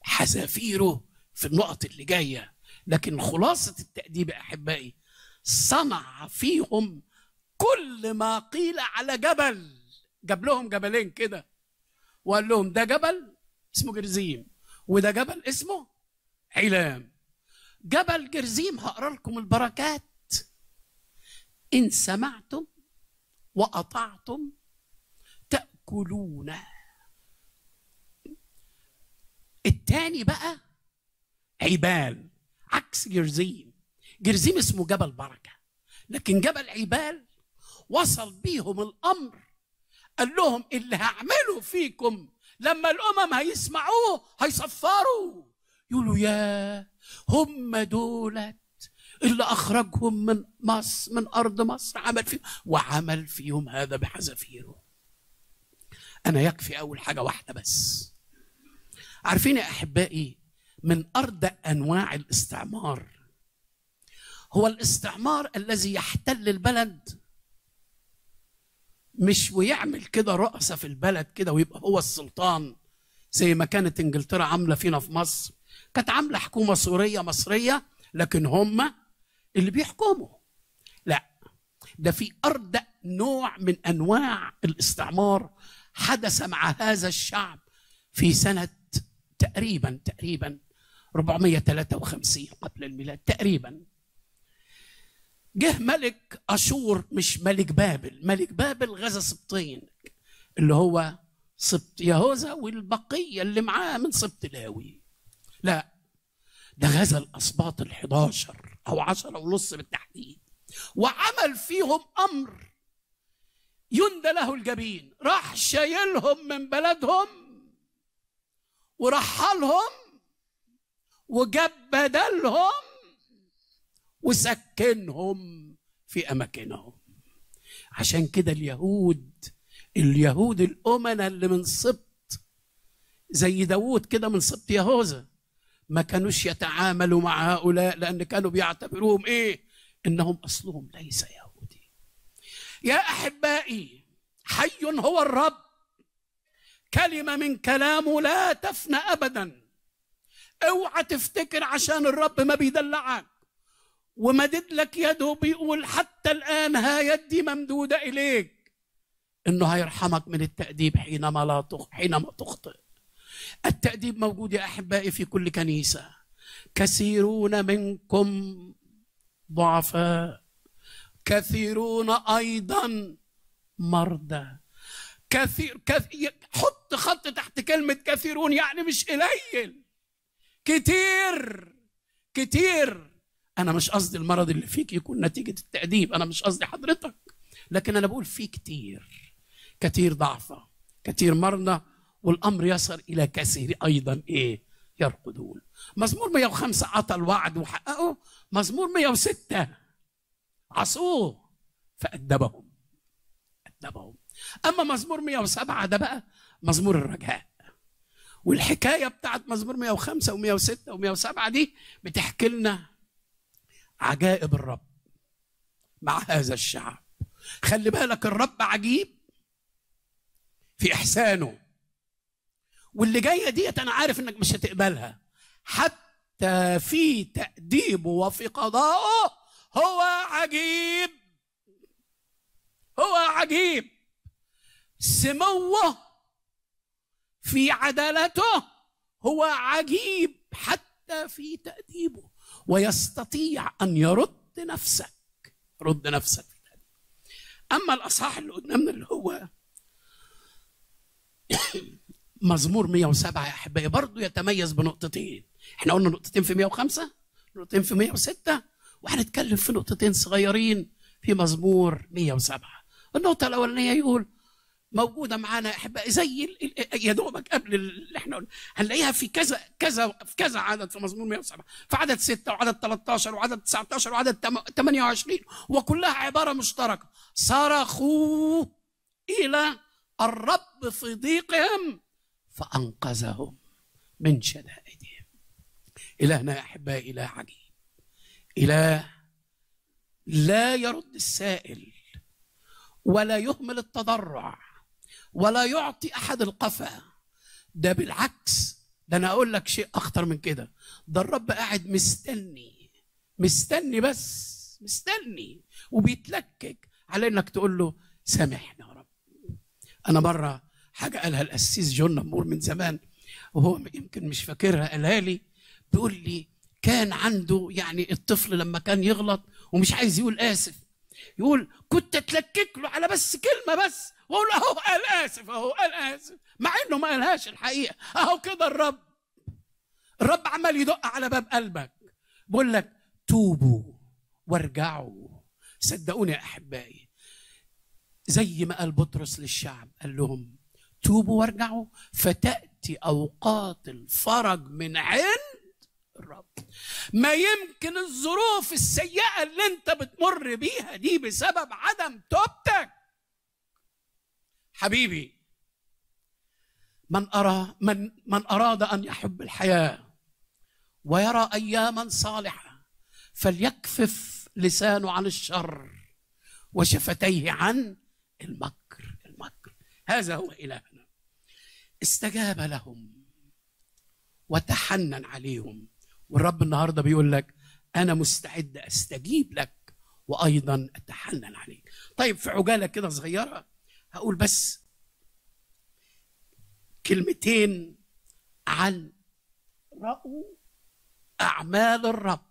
S4: حذافيره في النقط اللي جاية لكن خلاصة التأديب يا أحبائي صنع فيهم كل ما قيل على جبل جاب لهم جبلين كده وقال لهم ده جبل اسمه جرزيم وده جبل اسمه علام جبل جرزيم هقرا لكم البركات ان سمعتم واطعتم تاكلون التاني بقى عبال عكس جرزيم جرزيم اسمه جبل بركه لكن جبل عبال وصل بيهم الامر قال لهم اللي هعمله فيكم لما الامم هيسمعوه هيصفروا يقولوا يا هم دولت اللي اخرجهم من مصر من ارض مصر عمل فيهم وعمل فيهم هذا بحذافيره انا يكفي اول حاجه واحده بس عارفين يا احبائي من ارض انواع الاستعمار هو الاستعمار الذي يحتل البلد مش ويعمل كده رأسه في البلد كده ويبقى هو السلطان زي ما كانت انجلترا عامله فينا في مصر كانت عامله حكومه سوريه مصريه لكن هم اللي بيحكموا لا ده في ارض نوع من انواع الاستعمار حدث مع هذا الشعب في سنه تقريبا تقريبا 453 قبل الميلاد تقريبا جه ملك اشور مش ملك بابل ملك بابل غزا سبطين اللي هو سبط يهوذا والبقية اللي معاه من سبط لاوي لا ده غزا الأسباط ال11 أو 10 ونص بالتحديد وعمل فيهم أمر يندى له الجبين راح شايلهم من بلدهم ورحلهم وجاب بدلهم وسكنهم في أماكنهم عشان كده اليهود اليهود الأمنة اللي من سبط زي داوود كده من سبط يهوذا ما كانوش يتعاملوا مع هؤلاء لأن كانوا بيعتبروهم إيه؟ إنهم أصلهم ليس يهودي يا أحبائي حي هو الرب كلمة من كلامه لا تفنى أبدا اوعى تفتكر عشان الرب ما بيدلعك ومدد لك يده بيقول حتى الآن ها يدي ممدودة إليك انه هيرحمك من التأديب حينما لا تخ... حينما تخطئ التأديب موجود يا احبائي في كل كنيسة كثيرون منكم ضعفاء كثيرون ايضا مرضى كثير كثير حط خط تحت كلمة كثيرون يعني مش قليل كتير كتير أنا مش قصدي المرض اللي فيك يكون نتيجة التأديب أنا مش قصدي حضرتك لكن أنا بقول في كتير كثير ضعفة كثير مرضى والامر يصل الى كثير ايضا ايه يرقدون مزمور 105 عطى الوعد وحققه مزمور 106 عصوه فأدبهم أدبهم أما مزمور 107 ده بقى مزمور الرجاء والحكاية بتاعت مزمور 105 و106 و107 دي بتحكي لنا عجائب الرب مع هذا الشعب خلي بالك الرب عجيب في إحسانه واللي جاية ديت أنا عارف إنك مش هتقبلها حتى في تأديبه وفي قضائه هو عجيب هو عجيب سموه في عدالته هو عجيب حتى في تأديبه ويستطيع أن يرد نفسك رد نفسك أما الأصحاح اللي قدامنا اللي هو مزمور 107 يا احبائي برضه يتميز بنقطتين احنا قلنا نقطتين في 105 نقطتين في 106 وهنتكلم في نقطتين صغيرين في مزمور 107 النقطة الأولانية يقول موجودة معانا أحبائي زي يا دوبك قبل اللي احنا قلنا هنلاقيها في كذا كذا في كذا عدد في مزمور 107 في عدد 6 وعدد 13 وعدد 19 وعدد 28 وكلها عبارة مشتركة صرخوا إلى الرب في ضيقهم فأنقذهم من شدائدهم إلهنا يا أحبائي إله عجيب إله لا يرد السائل ولا يهمل التضرع ولا يعطي أحد القفا ده بالعكس ده أنا أقول لك شيء أخطر من كده ده الرب قاعد مستني مستني بس مستني وبيتلكك على إنك تقول له سامحنا انا مره حاجه قالها القسيس جون نمور من زمان وهو يمكن مش فاكرها قالها لي بيقول لي كان عنده يعني الطفل لما كان يغلط ومش عايز يقول اسف يقول كنت اتلكك له على بس كلمه بس واقول اهو قال اسف اهو قال اسف مع انه ما قالهاش الحقيقه اهو كده الرب الرب عمال يدق على باب قلبك بقول لك توبوا وارجعوا صدقوني يا احبائي زي ما قال بطرس للشعب قال لهم توبوا وارجعوا فتأتي أوقات الفرج من عند الرب ما يمكن الظروف السيئة اللي انت بتمر بيها دي بسبب عدم توبتك حبيبي من أرى من من أراد أن يحب الحياة ويرى أياما صالحة فليكفف لسانه عن الشر وشفتيه عن المكر المكر هذا هو إلهنا استجاب لهم وتحنن عليهم والرب النهارده بيقول لك أنا مستعد أستجيب لك وأيضا أتحنن عليك طيب في عجالة كده صغيرة هقول بس كلمتين عن رأوا أعمال الرب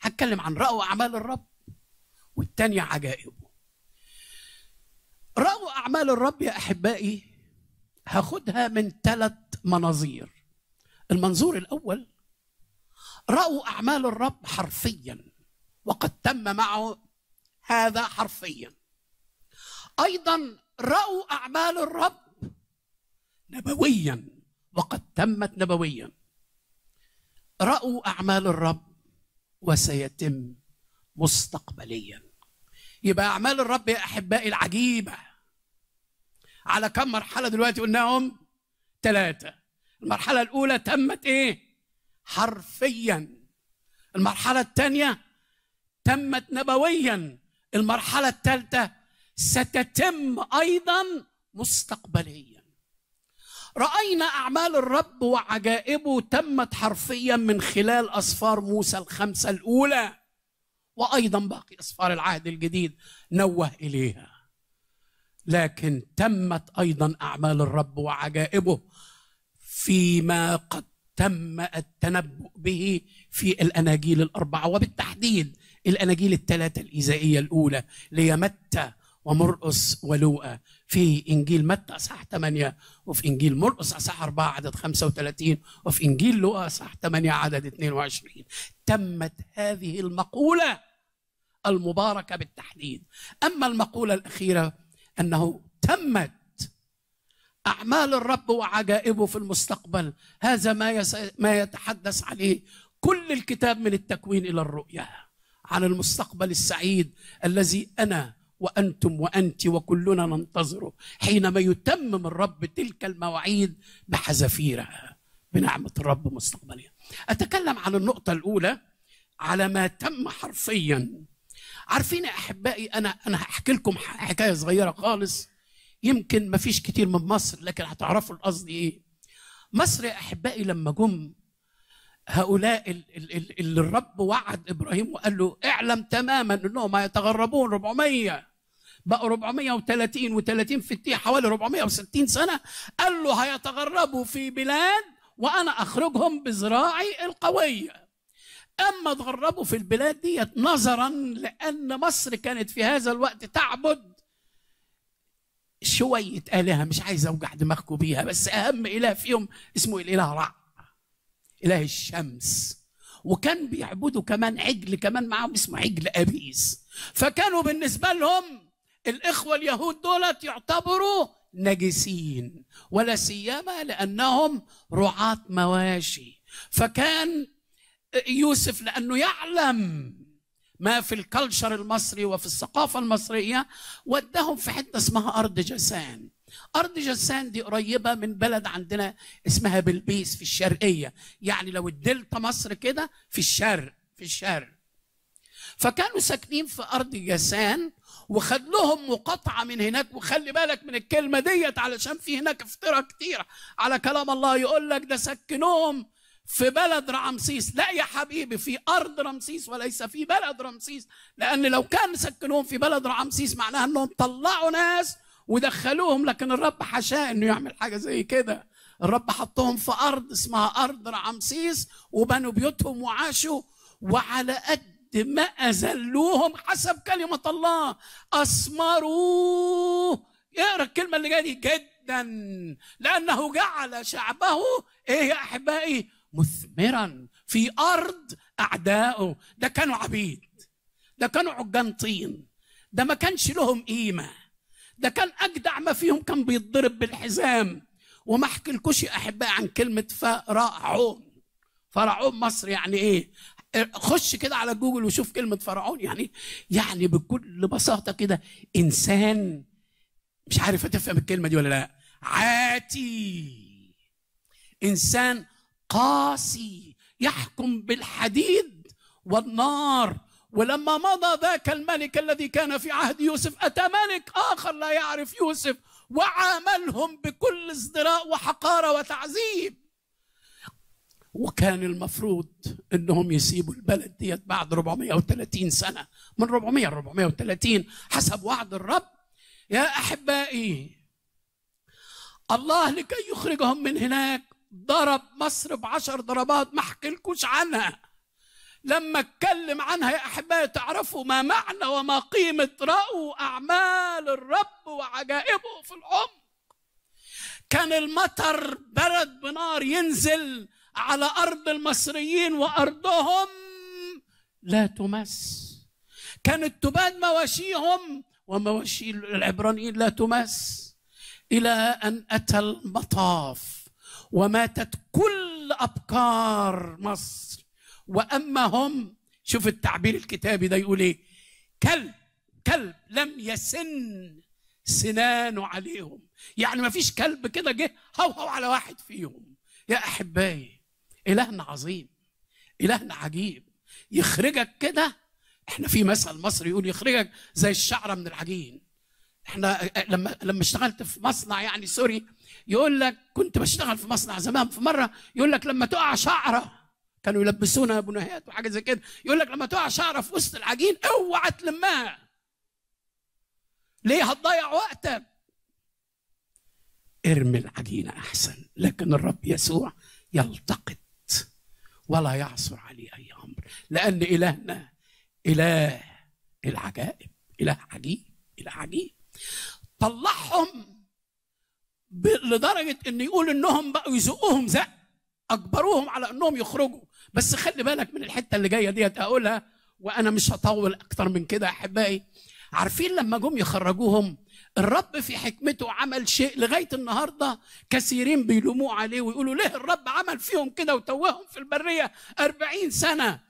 S4: هتكلم عن رأوا أعمال الرب والتانية عجائب رأوا أعمال الرب يا أحبائي هاخدها من ثلاث مناظير المنظور الأول رأوا أعمال الرب حرفيا وقد تم معه هذا حرفيا أيضا رأوا أعمال الرب نبويا وقد تمت نبويا رأوا أعمال الرب وسيتم مستقبليا يبقى أعمال الرب يا أحبائي العجيبة على كم مرحله دلوقتي قلناهم ثلاثه المرحله الاولى تمت ايه حرفيا المرحله الثانيه تمت نبويا المرحله الثالثه ستتم ايضا مستقبليا راينا اعمال الرب وعجائبه تمت حرفيا من خلال اسفار موسى الخمسه الاولى وايضا باقي اسفار العهد الجديد نوه اليها لكن تمت ايضا اعمال الرب وعجائبه فيما قد تم التنبؤ به في الاناجيل الاربعه وبالتحديد الاناجيل الثلاثه الايزائيه الاولى ليمتى ومرقس ولوقا في انجيل متى اصحاح 8 وفي انجيل مرقس اصحاح 4 عدد 35 وفي انجيل لوقا اصحاح 8 عدد 22 تمت هذه المقوله المباركه بالتحديد اما المقوله الاخيره انه تمت اعمال الرب وعجائبه في المستقبل هذا ما يس... ما يتحدث عليه كل الكتاب من التكوين الى الرؤيا عن المستقبل السعيد الذي انا وانتم وانت وكلنا ننتظره حينما يتمم الرب تلك المواعيد بحذافيرها بنعمه الرب مستقبليا اتكلم عن النقطه الاولى على ما تم حرفيا عارفين يا احبائي انا انا هحكي لكم حكايه صغيره خالص يمكن ما فيش كتير من مصر لكن هتعرفوا القصد ايه مصر يا احبائي لما جم هؤلاء اللي الرب وعد ابراهيم وقال له اعلم تماما انهم هيتغربون 400 بقوا 430 و30 في التيه حوالي 460 سنه قال له هيتغربوا في بلاد وانا اخرجهم بذراعي القويه أما تغربوا في البلاد دي نظرا لأن مصر كانت في هذا الوقت تعبد شوية آلهة مش عايز أوجع دماغكم بيها بس أهم إله فيهم اسمه الإله رع إله الشمس وكان بيعبدوا كمان عجل كمان معاهم اسمه عجل أبيس فكانوا بالنسبة لهم الإخوة اليهود دولت يعتبروا نجسين ولا سيما لأنهم رعاة مواشي فكان يوسف لانه يعلم ما في الكلشر المصري وفي الثقافه المصريه ودهم في حته اسمها ارض جسان ارض جسان دي قريبه من بلد عندنا اسمها بلبيس في الشرقيه يعني لو الدلتا مصر كده في الشرق في الشرق فكانوا ساكنين في ارض جسان وخد لهم مقاطعه من هناك وخلي بالك من الكلمه ديت علشان في هناك افترة كتيره على كلام الله يقول لك ده سكنهم في بلد رمسيس لا يا حبيبي في أرض رمسيس وليس في بلد رمسيس لأن لو كان سكنوهم في بلد رمسيس معناها أنهم طلعوا ناس ودخلوهم لكن الرب حشاء أنه يعمل حاجة زي كده الرب حطهم في أرض اسمها أرض رمسيس وبنوا بيوتهم وعاشوا وعلى قد ما أذلوهم حسب كلمة الله اسمروا اقرا الكلمة اللي جاية دي جدا لأنه جعل شعبه إيه يا أحبائي مثمرا في ارض اعدائه ده كانوا عبيد ده كانوا عجان طين ده ما كانش لهم قيمه ده كان اجدع ما فيهم كان بيتضرب بالحزام وما احكيلكوش يا احبائي عن كلمه فرعون فرعون مصر يعني ايه خش كده على جوجل وشوف كلمه فرعون يعني يعني بكل بساطه كده انسان مش عارف هتفهم الكلمه دي ولا لا عاتي انسان قاسي يحكم بالحديد والنار ولما مضى ذاك الملك الذي كان في عهد يوسف أتى ملك آخر لا يعرف يوسف وعاملهم بكل ازدراء وحقارة وتعذيب وكان المفروض انهم يسيبوا البلد ديت بعد 430 سنه من 400 ل 430 حسب وعد الرب يا احبائي الله لكي يخرجهم من هناك ضرب مصر بعشر ضربات ما احكيلكوش عنها لما اتكلم عنها يا احبائي تعرفوا ما معنى وما قيمه راوا اعمال الرب وعجائبه في العمق كان المطر برد بنار ينزل على ارض المصريين وارضهم لا تمس كانت تبان مواشيهم ومواشي العبرانيين لا تمس الى ان اتى المطاف وماتت كل أبكار مصر وأما هم شوف التعبير الكتابي ده يقول إيه كلب كلب لم يسن سنانه عليهم يعني ما فيش كلب كده جه هو هو على واحد فيهم يا أحبائي إلهنا عظيم إلهنا عجيب يخرجك كده احنا في مثل مصري يقول يخرجك زي الشعره من العجين احنا لما لما اشتغلت في مصنع يعني سوري يقول لك كنت بشتغل في مصنع زمان في مره يقول لك لما تقع شعره كانوا يلبسونا بنيهات وحاجه زي كده يقول لك لما تقع شعره في وسط العجين اوعى تلمها ليه هتضيع وقتك ارمي العجينه احسن لكن الرب يسوع يلتقط ولا يعثر عليه اي امر لان الهنا اله العجائب اله عجيب اله عجيب طلعهم لدرجه ان يقول انهم بقوا يزقوهم زق اجبروهم على انهم يخرجوا بس خلي بالك من الحته اللي جايه ديت هقولها وانا مش هطول اكتر من كده احبائي عارفين لما جم يخرجوهم الرب في حكمته عمل شيء لغايه النهارده كثيرين بيلوموه عليه ويقولوا ليه الرب عمل فيهم كده وتوههم في البريه أربعين سنه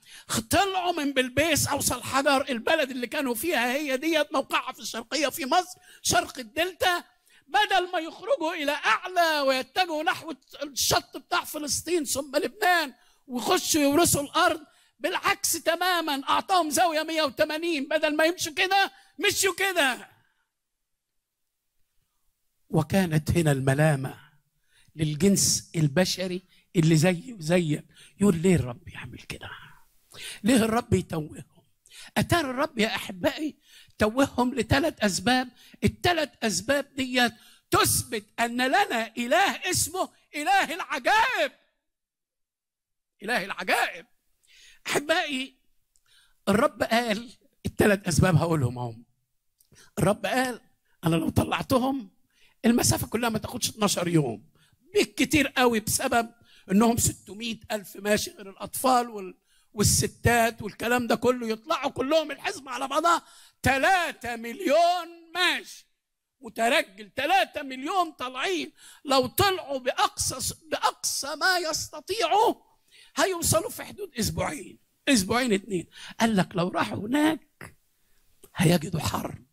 S4: طلعوا من بلبيس اوصل حجر البلد اللي كانوا فيها هي ديت موقعها في الشرقيه في مصر شرق الدلتا بدل ما يخرجوا الى اعلى ويتجهوا نحو الشط بتاع فلسطين ثم لبنان ويخشوا يورثوا الارض بالعكس تماما اعطاهم زاويه 180 بدل ما يمشوا كده مشوا كده وكانت هنا الملامه للجنس البشري اللي زي زيك يقول ليه الرب يعمل كده ليه الرب يتوههم اتاري الرب يا احبائي توههم لثلاث اسباب الثلاث اسباب ديت تثبت ان لنا اله اسمه اله العجائب اله العجائب احبائي الرب قال الثلاث اسباب هقولهم اهم الرب قال انا لو طلعتهم المسافه كلها ما تاخدش 12 يوم بالكتير قوي بسبب انهم 600 الف ماشي غير الاطفال والستات والكلام ده كله يطلعوا كلهم الحزمه على بعضها 3 مليون ماشي مترجل 3 مليون طالعين لو طلعوا باقصى باقصى ما يستطيعوا هيوصلوا في حدود اسبوعين اسبوعين اتنين قال لك لو راحوا هناك هيجدوا حرب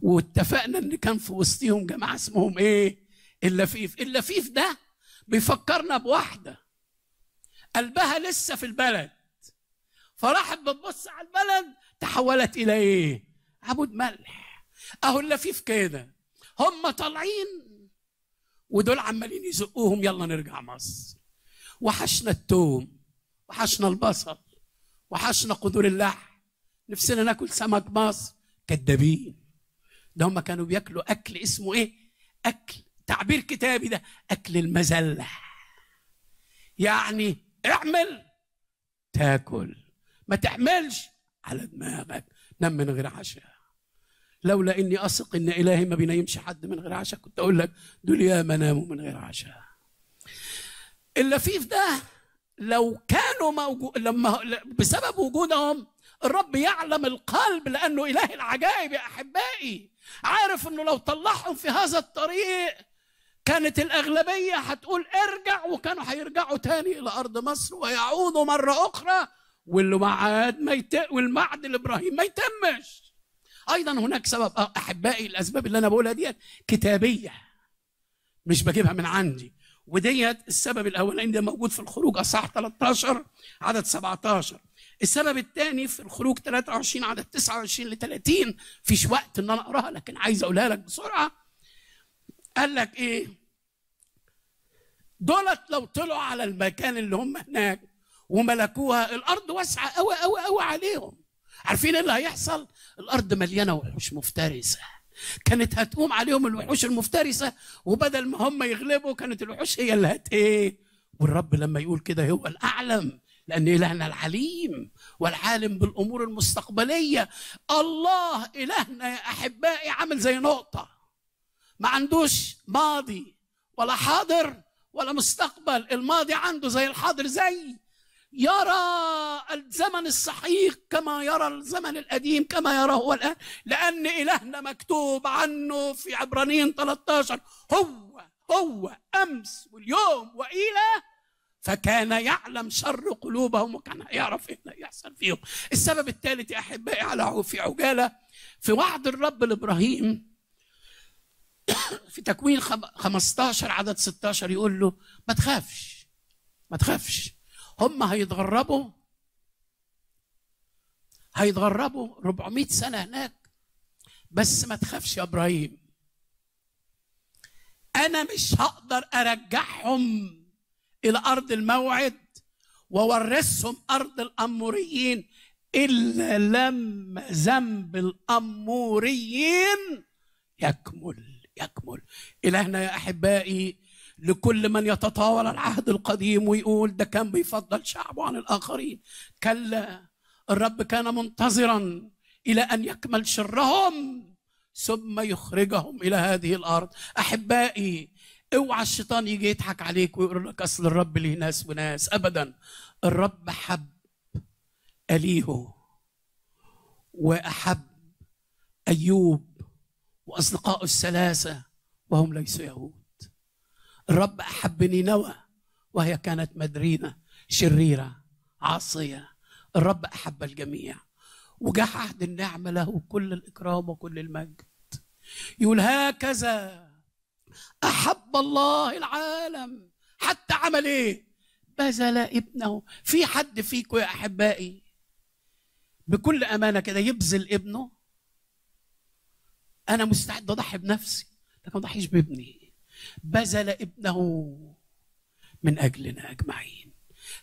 S4: واتفقنا ان كان في وسطهم جماعه اسمهم ايه اللفيف اللفيف ده بيفكرنا بواحده قلبها لسه في البلد فراحت بتبص على البلد تحولت إلى إيه؟ عبود ملح أهو اللفيف كده هم طالعين ودول عمالين يزقوهم يلا نرجع مصر وحشنا التوم وحشنا البصل وحشنا قدور اللحم نفسنا ناكل سمك مصر كدابين ده هم كانوا بياكلوا اكل اسمه ايه اكل تعبير كتابي ده اكل المذله يعني اعمل تاكل ما تعملش على دماغك نام من غير عشاء لولا اني اثق ان الهي ما بينيمش حد من غير عشاء كنت اقول لك دول يا ما ناموا من غير عشاء اللفيف ده لو كانوا موجود لما بسبب وجودهم الرب يعلم القلب لانه اله العجائب يا احبائي عارف انه لو طلعهم في هذا الطريق كانت الاغلبيه هتقول ارجع وكانوا هيرجعوا تاني الى ارض مصر ويعودوا مره اخرى والمعاد ما يت... والمعد لابراهيم ما يتمش ايضا هناك سبب آه، احبائي الاسباب اللي انا بقولها ديت كتابيه مش بجيبها من عندي وديت السبب الاولاني ده موجود في الخروج اصح 13 عدد 17 السبب الثاني في الخروج 23 عدد 29 ل 30 فيش وقت ان انا اقراها لكن عايز اقولها لك بسرعه قال لك ايه دولت لو طلعوا على المكان اللي هم هناك وملكوها الارض واسعه قوي قوي قوي عليهم عارفين ايه اللي هيحصل الارض مليانه وحوش مفترسه كانت هتقوم عليهم الوحوش المفترسه وبدل ما هم يغلبوا كانت الوحوش هي اللي هت ايه والرب لما يقول كده هو الاعلم لان الهنا العليم والعالم بالامور المستقبليه الله الهنا يا احبائي عامل زي نقطه ما عندوش ماضي ولا حاضر ولا مستقبل الماضي عنده زي الحاضر زي يرى الزمن الصحيح كما يرى الزمن القديم كما يرى هو الآن لأن إلهنا مكتوب عنه في عبرانيين 13 هو هو أمس واليوم وإلى فكان يعلم شر قلوبهم وكان يعرف ايه اللي يحصل فيهم السبب الثالث يا احبائي على في عجاله في وعد الرب لابراهيم في تكوين 15 عدد 16 يقول له ما تخافش ما تخافش هم هيتغربوا هيتغربوا 400 سنه هناك بس ما تخافش يا ابراهيم انا مش هقدر ارجعهم الى ارض الموعد وورثهم ارض الاموريين الا لما ذنب الاموريين يكمل يكمل الهنا يا احبائي لكل من يتطاول العهد القديم ويقول ده كان بيفضل شعبه عن الآخرين كلا الرب كان منتظرا إلى أن يكمل شرهم ثم يخرجهم إلى هذه الأرض أحبائي اوعى الشيطان يجي يضحك عليك ويقول لك أصل الرب ليه ناس وناس أبدا الرب حب أليه وأحب أيوب وأصدقائه الثلاثة وهم ليسوا يهود الرب أحب نينوى وهي كانت مدرينة شريرة عاصية الرب أحب الجميع وجاء عهد النعمة له كل الإكرام وكل المجد يقول هكذا أحب الله العالم حتى عمل إيه بذل ابنه في حد فيكم يا أحبائي بكل أمانة كده يبذل ابنه أنا مستعد أضحي بنفسي لكن ما أضحيش بابني بذل ابنه من اجلنا اجمعين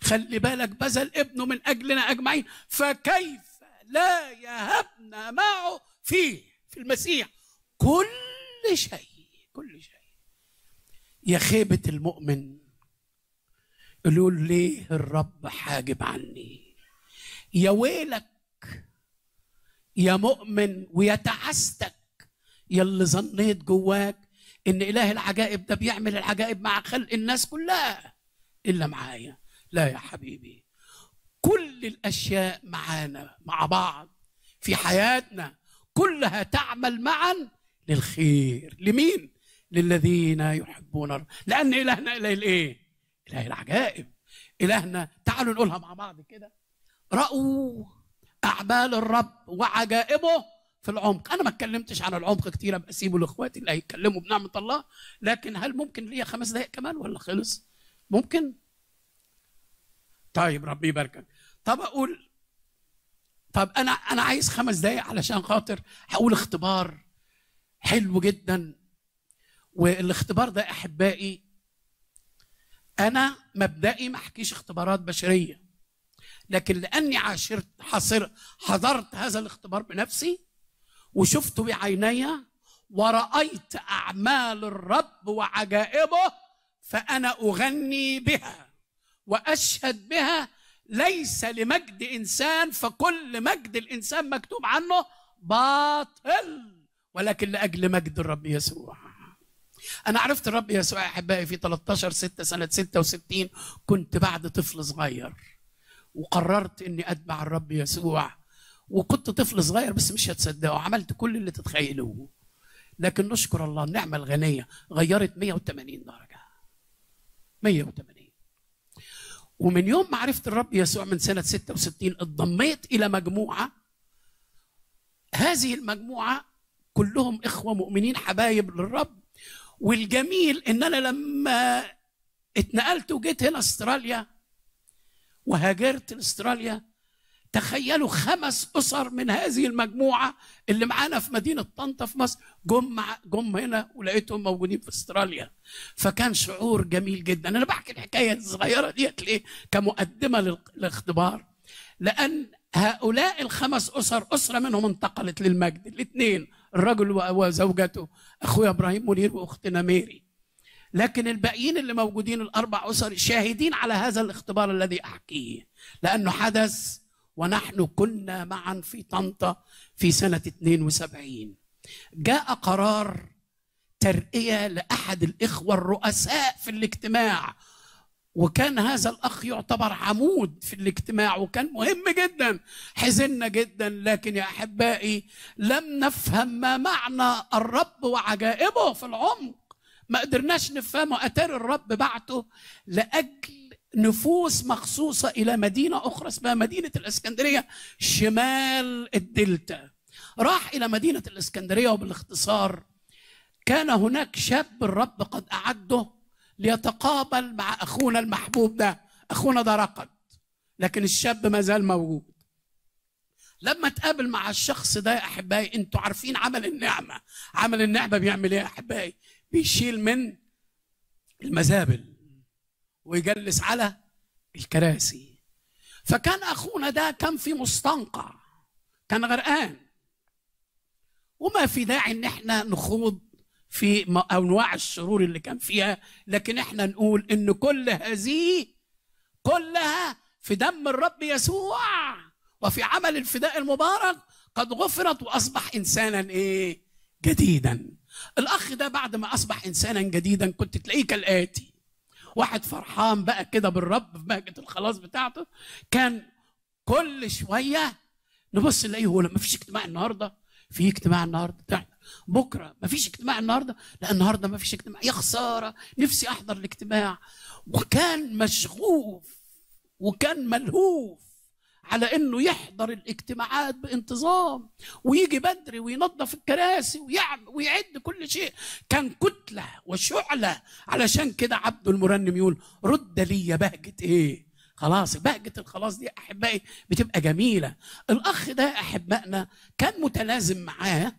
S4: خلي بالك بذل ابنه من اجلنا اجمعين فكيف لا يهبنا معه فيه في المسيح كل شيء كل شيء يا خيبة المؤمن يقول ليه الرب حاجب عني يا ويلك يا مؤمن ويا تعستك يا اللي ظنيت جواك ان اله العجائب ده بيعمل العجائب مع خلق الناس كلها الا معايا لا يا حبيبي كل الاشياء معانا مع بعض في حياتنا كلها تعمل معا للخير لمين للذين يحبون لان الهنا اله الايه اله العجائب الهنا تعالوا نقولها مع بعض كده راوا اعمال الرب وعجائبه في العمق انا ما اتكلمتش عن العمق كتير ابقى اسيبه لاخواتي اللي هيتكلموا بنعمه الله لكن هل ممكن ليا خمس دقائق كمان ولا خلص ممكن طيب ربي يباركك طب اقول طب انا انا عايز خمس دقائق علشان خاطر هقول اختبار حلو جدا والاختبار ده احبائي انا مبدئي ما احكيش اختبارات بشريه لكن لاني عاشرت حصر حضرت هذا الاختبار بنفسي وشفت بعيني ورأيت أعمال الرب وعجائبه فأنا أغني بها وأشهد بها ليس لمجد إنسان فكل مجد الإنسان مكتوب عنه باطل ولكن لأجل مجد الرب يسوع أنا عرفت الرب يسوع أحبائي في 13 6 سنة 66 كنت بعد طفل صغير وقررت إني أتبع الرب يسوع وكنت طفل صغير بس مش هتصدقوا عملت كل اللي تتخيلوه لكن نشكر الله النعمه الغنيه غيرت 180 درجه 180 ومن يوم ما عرفت الرب يسوع من سنه 66 اتضميت الى مجموعه هذه المجموعه كلهم اخوه مؤمنين حبايب للرب والجميل ان انا لما اتنقلت وجيت هنا استراليا وهاجرت لاستراليا تخيلوا خمس أسر من هذه المجموعة اللي معانا في مدينة طنطا في مصر جم جم هنا ولقيتهم موجودين في استراليا فكان شعور جميل جدا أنا بحكي الحكاية الصغيرة ديت ليه كمقدمة للاختبار لأن هؤلاء الخمس أسر أسرة منهم انتقلت للمجد الاثنين الرجل وزوجته أخويا إبراهيم منير وأختنا ميري لكن الباقيين اللي موجودين الأربع أسر شاهدين على هذا الاختبار الذي أحكيه لأنه حدث ونحن كنا معا في طنطا في سنة 72 جاء قرار ترقية لأحد الإخوة الرؤساء في الاجتماع وكان هذا الأخ يعتبر عمود في الاجتماع وكان مهم جدا حزنا جدا لكن يا أحبائي لم نفهم ما معنى الرب وعجائبه في العمق ما قدرناش نفهمه أتاري الرب بعته لأجل نفوس مخصوصة إلى مدينة أخرى اسمها مدينة الإسكندرية شمال الدلتا راح إلى مدينة الإسكندرية وبالاختصار كان هناك شاب الرب قد أعده ليتقابل مع أخونا المحبوب ده أخونا ده رقد لكن الشاب ما زال موجود لما تقابل مع الشخص ده يا أحبائي أنتوا عارفين عمل النعمة عمل النعمة بيعمل إيه يا أحبائي بيشيل من المزابل ويجلس على الكراسي فكان اخونا ده كان في مستنقع كان غرقان وما في داعي ان احنا نخوض في انواع الشرور اللي كان فيها لكن احنا نقول ان كل هذه كلها في دم الرب يسوع وفي عمل الفداء المبارك قد غفرت واصبح انسانا ايه جديدا الاخ ده بعد ما اصبح انسانا جديدا كنت تلاقيه كالاتي واحد فرحان بقى كده بالرب في بهجه الخلاص بتاعته كان كل شويه نبص نلاقيه هو ما فيش اجتماع النهارده في اجتماع النهارده طيب، بكره ما فيش اجتماع النهارده لا النهارده ما فيش اجتماع يا خساره نفسي احضر الاجتماع وكان مشغوف وكان ملهوف على انه يحضر الاجتماعات بانتظام ويجي بدري وينظف الكراسي ويعمل ويعد كل شيء كان كتله وشعله علشان كده عبد المرنم يقول رد لي بهجه ايه خلاص بهجة الخلاص دي أحبائي بتبقى جميلة الأخ ده أحبائنا كان متلازم معاه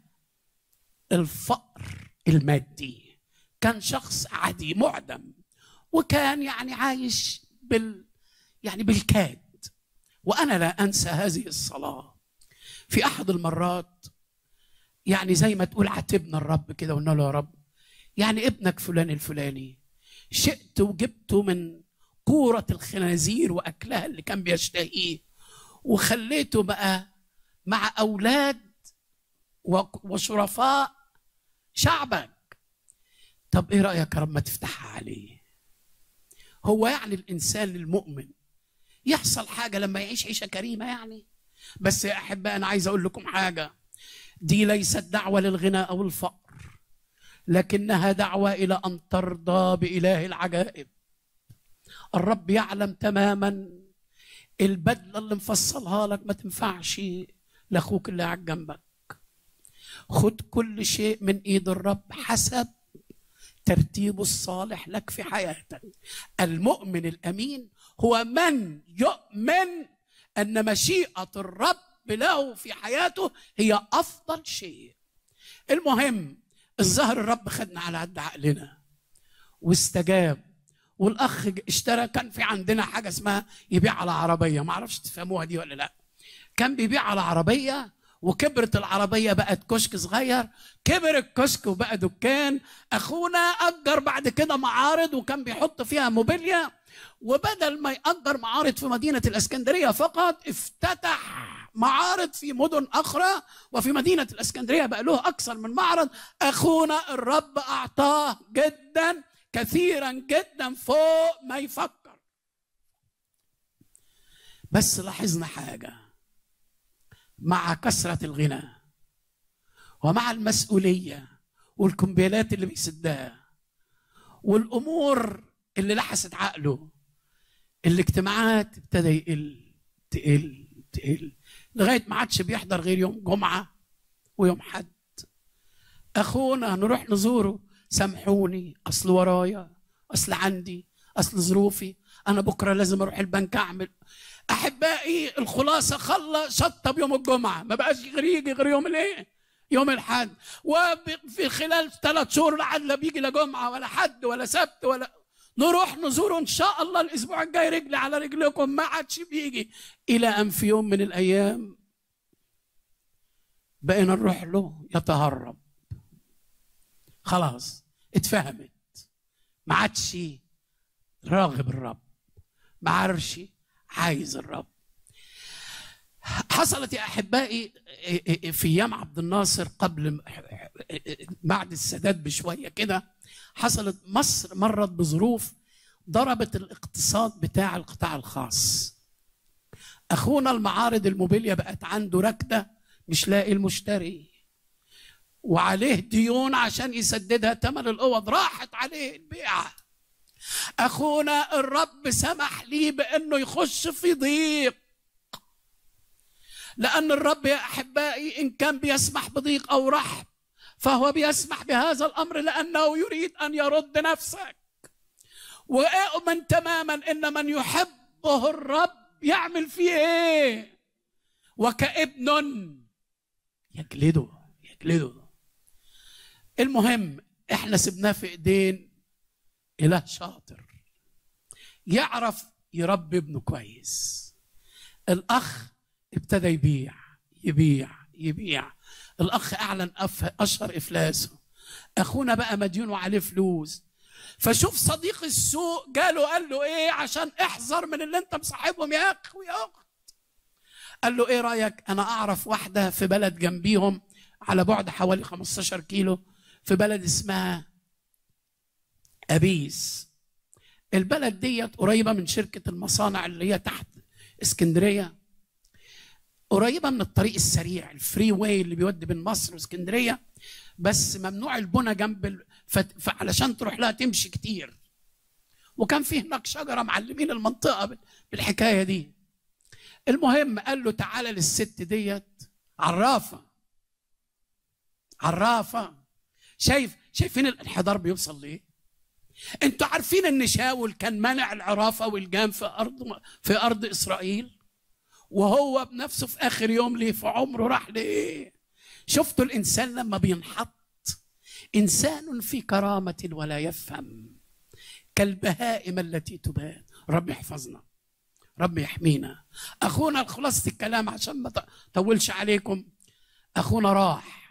S4: الفقر المادي كان شخص عادي معدم وكان يعني عايش بال يعني بالكاد وانا لا انسى هذه الصلاه في احد المرات يعني زي ما تقول عاتبنا الرب كده وقلنا له يا رب يعني ابنك فلان الفلاني شئت وجبته من كورة الخنازير وأكلها اللي كان بيشتهيه وخليته بقى مع أولاد وشرفاء شعبك طب إيه رأيك يا رب ما تفتحها عليه هو يعني الإنسان المؤمن يحصل حاجه لما يعيش عيشه كريمه يعني بس يا احباء انا عايز اقول لكم حاجه دي ليست دعوه للغنى او الفقر لكنها دعوه الى ان ترضى باله العجائب الرب يعلم تماما البدله اللي مفصلها لك ما تنفعش لاخوك اللي قاعد جنبك خد كل شيء من ايد الرب حسب ترتيبه الصالح لك في حياتك المؤمن الامين هو من يؤمن ان مشيئه الرب له في حياته هي افضل شيء المهم الظهر الرب خدنا على قد عقلنا واستجاب والاخ اشترى كان في عندنا حاجه اسمها يبيع على عربيه ما اعرفش تفهموها دي ولا لا كان بيبيع على عربيه وكبرت العربية بقت كشك صغير كبر الكشك وبقى دكان أخونا أجر بعد كده معارض وكان بيحط فيها موبيليا وبدل ما يأجر معارض في مدينة الإسكندرية فقط افتتح معارض في مدن أخرى وفي مدينة الإسكندرية بقى له أكثر من معرض أخونا الرب أعطاه جدا كثيرا جدا فوق ما يفكر بس لاحظنا حاجة مع كثرة الغنى ومع المسؤولية والكمبيالات اللي بيسدها والأمور اللي لحست عقله الاجتماعات ابتدى يقل تقل تقل لغايه ما عادش بيحضر غير يوم جمعه ويوم حد اخونا نروح نزوره سامحوني اصل ورايا اصل عندي اصل ظروفي انا بكره لازم اروح البنك اعمل احبائي الخلاصه خلى شطب يوم الجمعه ما بقاش غير يجي غير يوم الايه يوم الاحد وفي خلال ثلاث شهور لا بيجي لا جمعه ولا حد ولا سبت ولا نروح نزوره ان شاء الله الاسبوع الجاي رجل على رجلكم ما عادش بيجي الى ان في يوم من الايام بقينا نروح له يتهرب خلاص اتفهمت ما عادش راغب الرب ما عارش عايز الرب حصلت يا احبائي في ايام عبد الناصر قبل بعد السادات بشويه كده حصلت مصر مرت بظروف ضربت الاقتصاد بتاع القطاع الخاص اخونا المعارض الموبيليا بقت عنده ركده مش لاقي المشتري وعليه ديون عشان يسددها ثمن الاوض راحت عليه البيعه اخونا الرب سمح لي بانه يخش في ضيق لان الرب يا احبائي ان كان بيسمح بضيق او رحب فهو بيسمح بهذا الامر لانه يريد ان يرد نفسك واؤمن تماما ان من يحبه الرب يعمل فيه ايه وكابن يجلده يجلده المهم احنا سبناه في ايدين اله شاطر يعرف يربي ابنه كويس الاخ ابتدى يبيع يبيع يبيع الاخ اعلن اشهر افلاسه اخونا بقى مديون وعليه فلوس فشوف صديق السوق جاله قال له ايه عشان احذر من اللي انت مصاحبهم يا اخ ويا اخت قال له ايه رايك انا اعرف واحده في بلد جنبيهم على بعد حوالي 15 كيلو في بلد اسمها ابيس البلد ديت قريبه من شركه المصانع اللي هي تحت اسكندريه قريبه من الطريق السريع الفري واي اللي بيودي بين مصر واسكندريه بس ممنوع البنى جنب فعلشان تروح لها تمشي كتير وكان في هناك شجره معلمين المنطقه بالحكايه دي المهم قال له تعالى للست ديت عرافه عرافه شايف شايفين الانحدار بيوصل ليه انتوا عارفين ان شاول كان منع العرافه والجام في ارض في ارض اسرائيل وهو بنفسه في اخر يوم ليه في عمره راح لايه شفتوا الانسان لما بينحط انسان في كرامه ولا يفهم كالبهائم التي تبان رب يحفظنا رب يحمينا اخونا خلاصه الكلام عشان ما طولش عليكم اخونا راح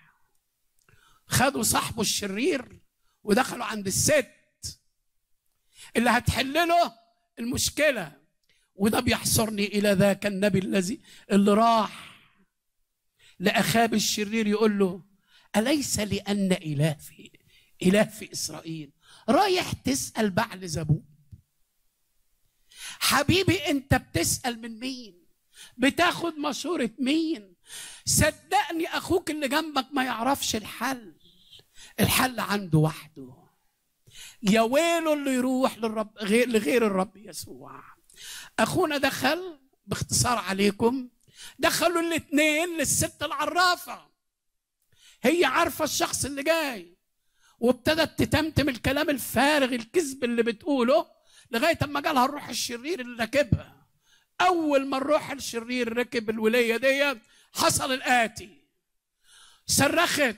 S4: خدوا صاحبه الشرير ودخلوا عند الست اللي هتحل له المشكله وده بيحصرني الى ذاك النبي الذي اللي راح لاخاب الشرير يقول له اليس لان اله في اله في اسرائيل رايح تسال بعل زبون حبيبي انت بتسال من مين بتاخد مشوره مين صدقني اخوك اللي جنبك ما يعرفش الحل الحل عنده وحده يا ويله اللي يروح للرب غير لغير الرب يسوع اخونا دخل باختصار عليكم دخلوا الاثنين للست العرافه هي عارفه الشخص اللي جاي وابتدت تتمتم الكلام الفارغ الكذب اللي بتقوله لغايه اما جالها الروح الشرير اللي راكبها اول ما الروح الشرير ركب الوليه دي حصل الاتي صرخت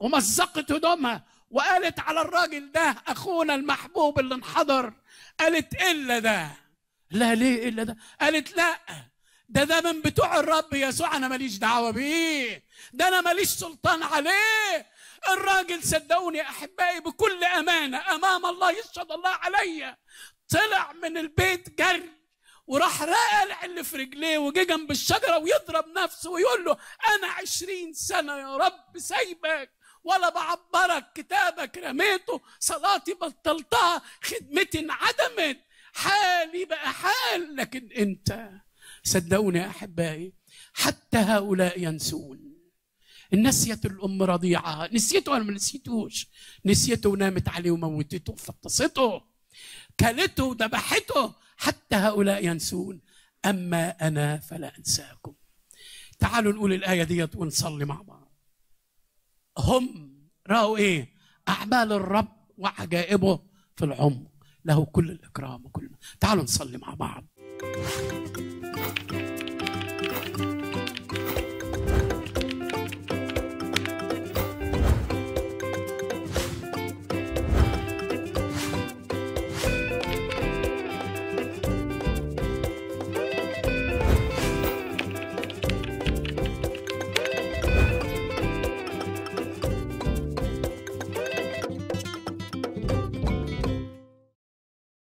S4: ومزقت هدومها وقالت على الراجل ده اخونا المحبوب اللي انحضر قالت الا ده لا ليه الا ده قالت لا ده ده من بتوع الرب يسوع انا ماليش دعوه بيه ده انا ماليش سلطان عليه الراجل صدقوني احبائي بكل امانه امام الله يشهد الله عليا طلع من البيت جري وراح راقع اللي في رجليه وجه جنب الشجره ويضرب نفسه ويقول له انا عشرين سنه يا رب سايبك ولا بعبرك كتابك رميته صلاتي بطلتها خدمتي انعدمت حالي بقى حال لكن انت صدقوني يا احبائي حتى هؤلاء ينسون نسيت الام رضيعها نسيته ولا ما نسيتوش نسيته ونامت عليه وموتته وفطسته كلته وذبحته حتى هؤلاء ينسون اما انا فلا انساكم تعالوا نقول الايه ديت ونصلي مع بعض هم راوا ايه اعمال الرب وعجائبه في العمر له كل الإكرام وكل تعالوا نصلي مع بعض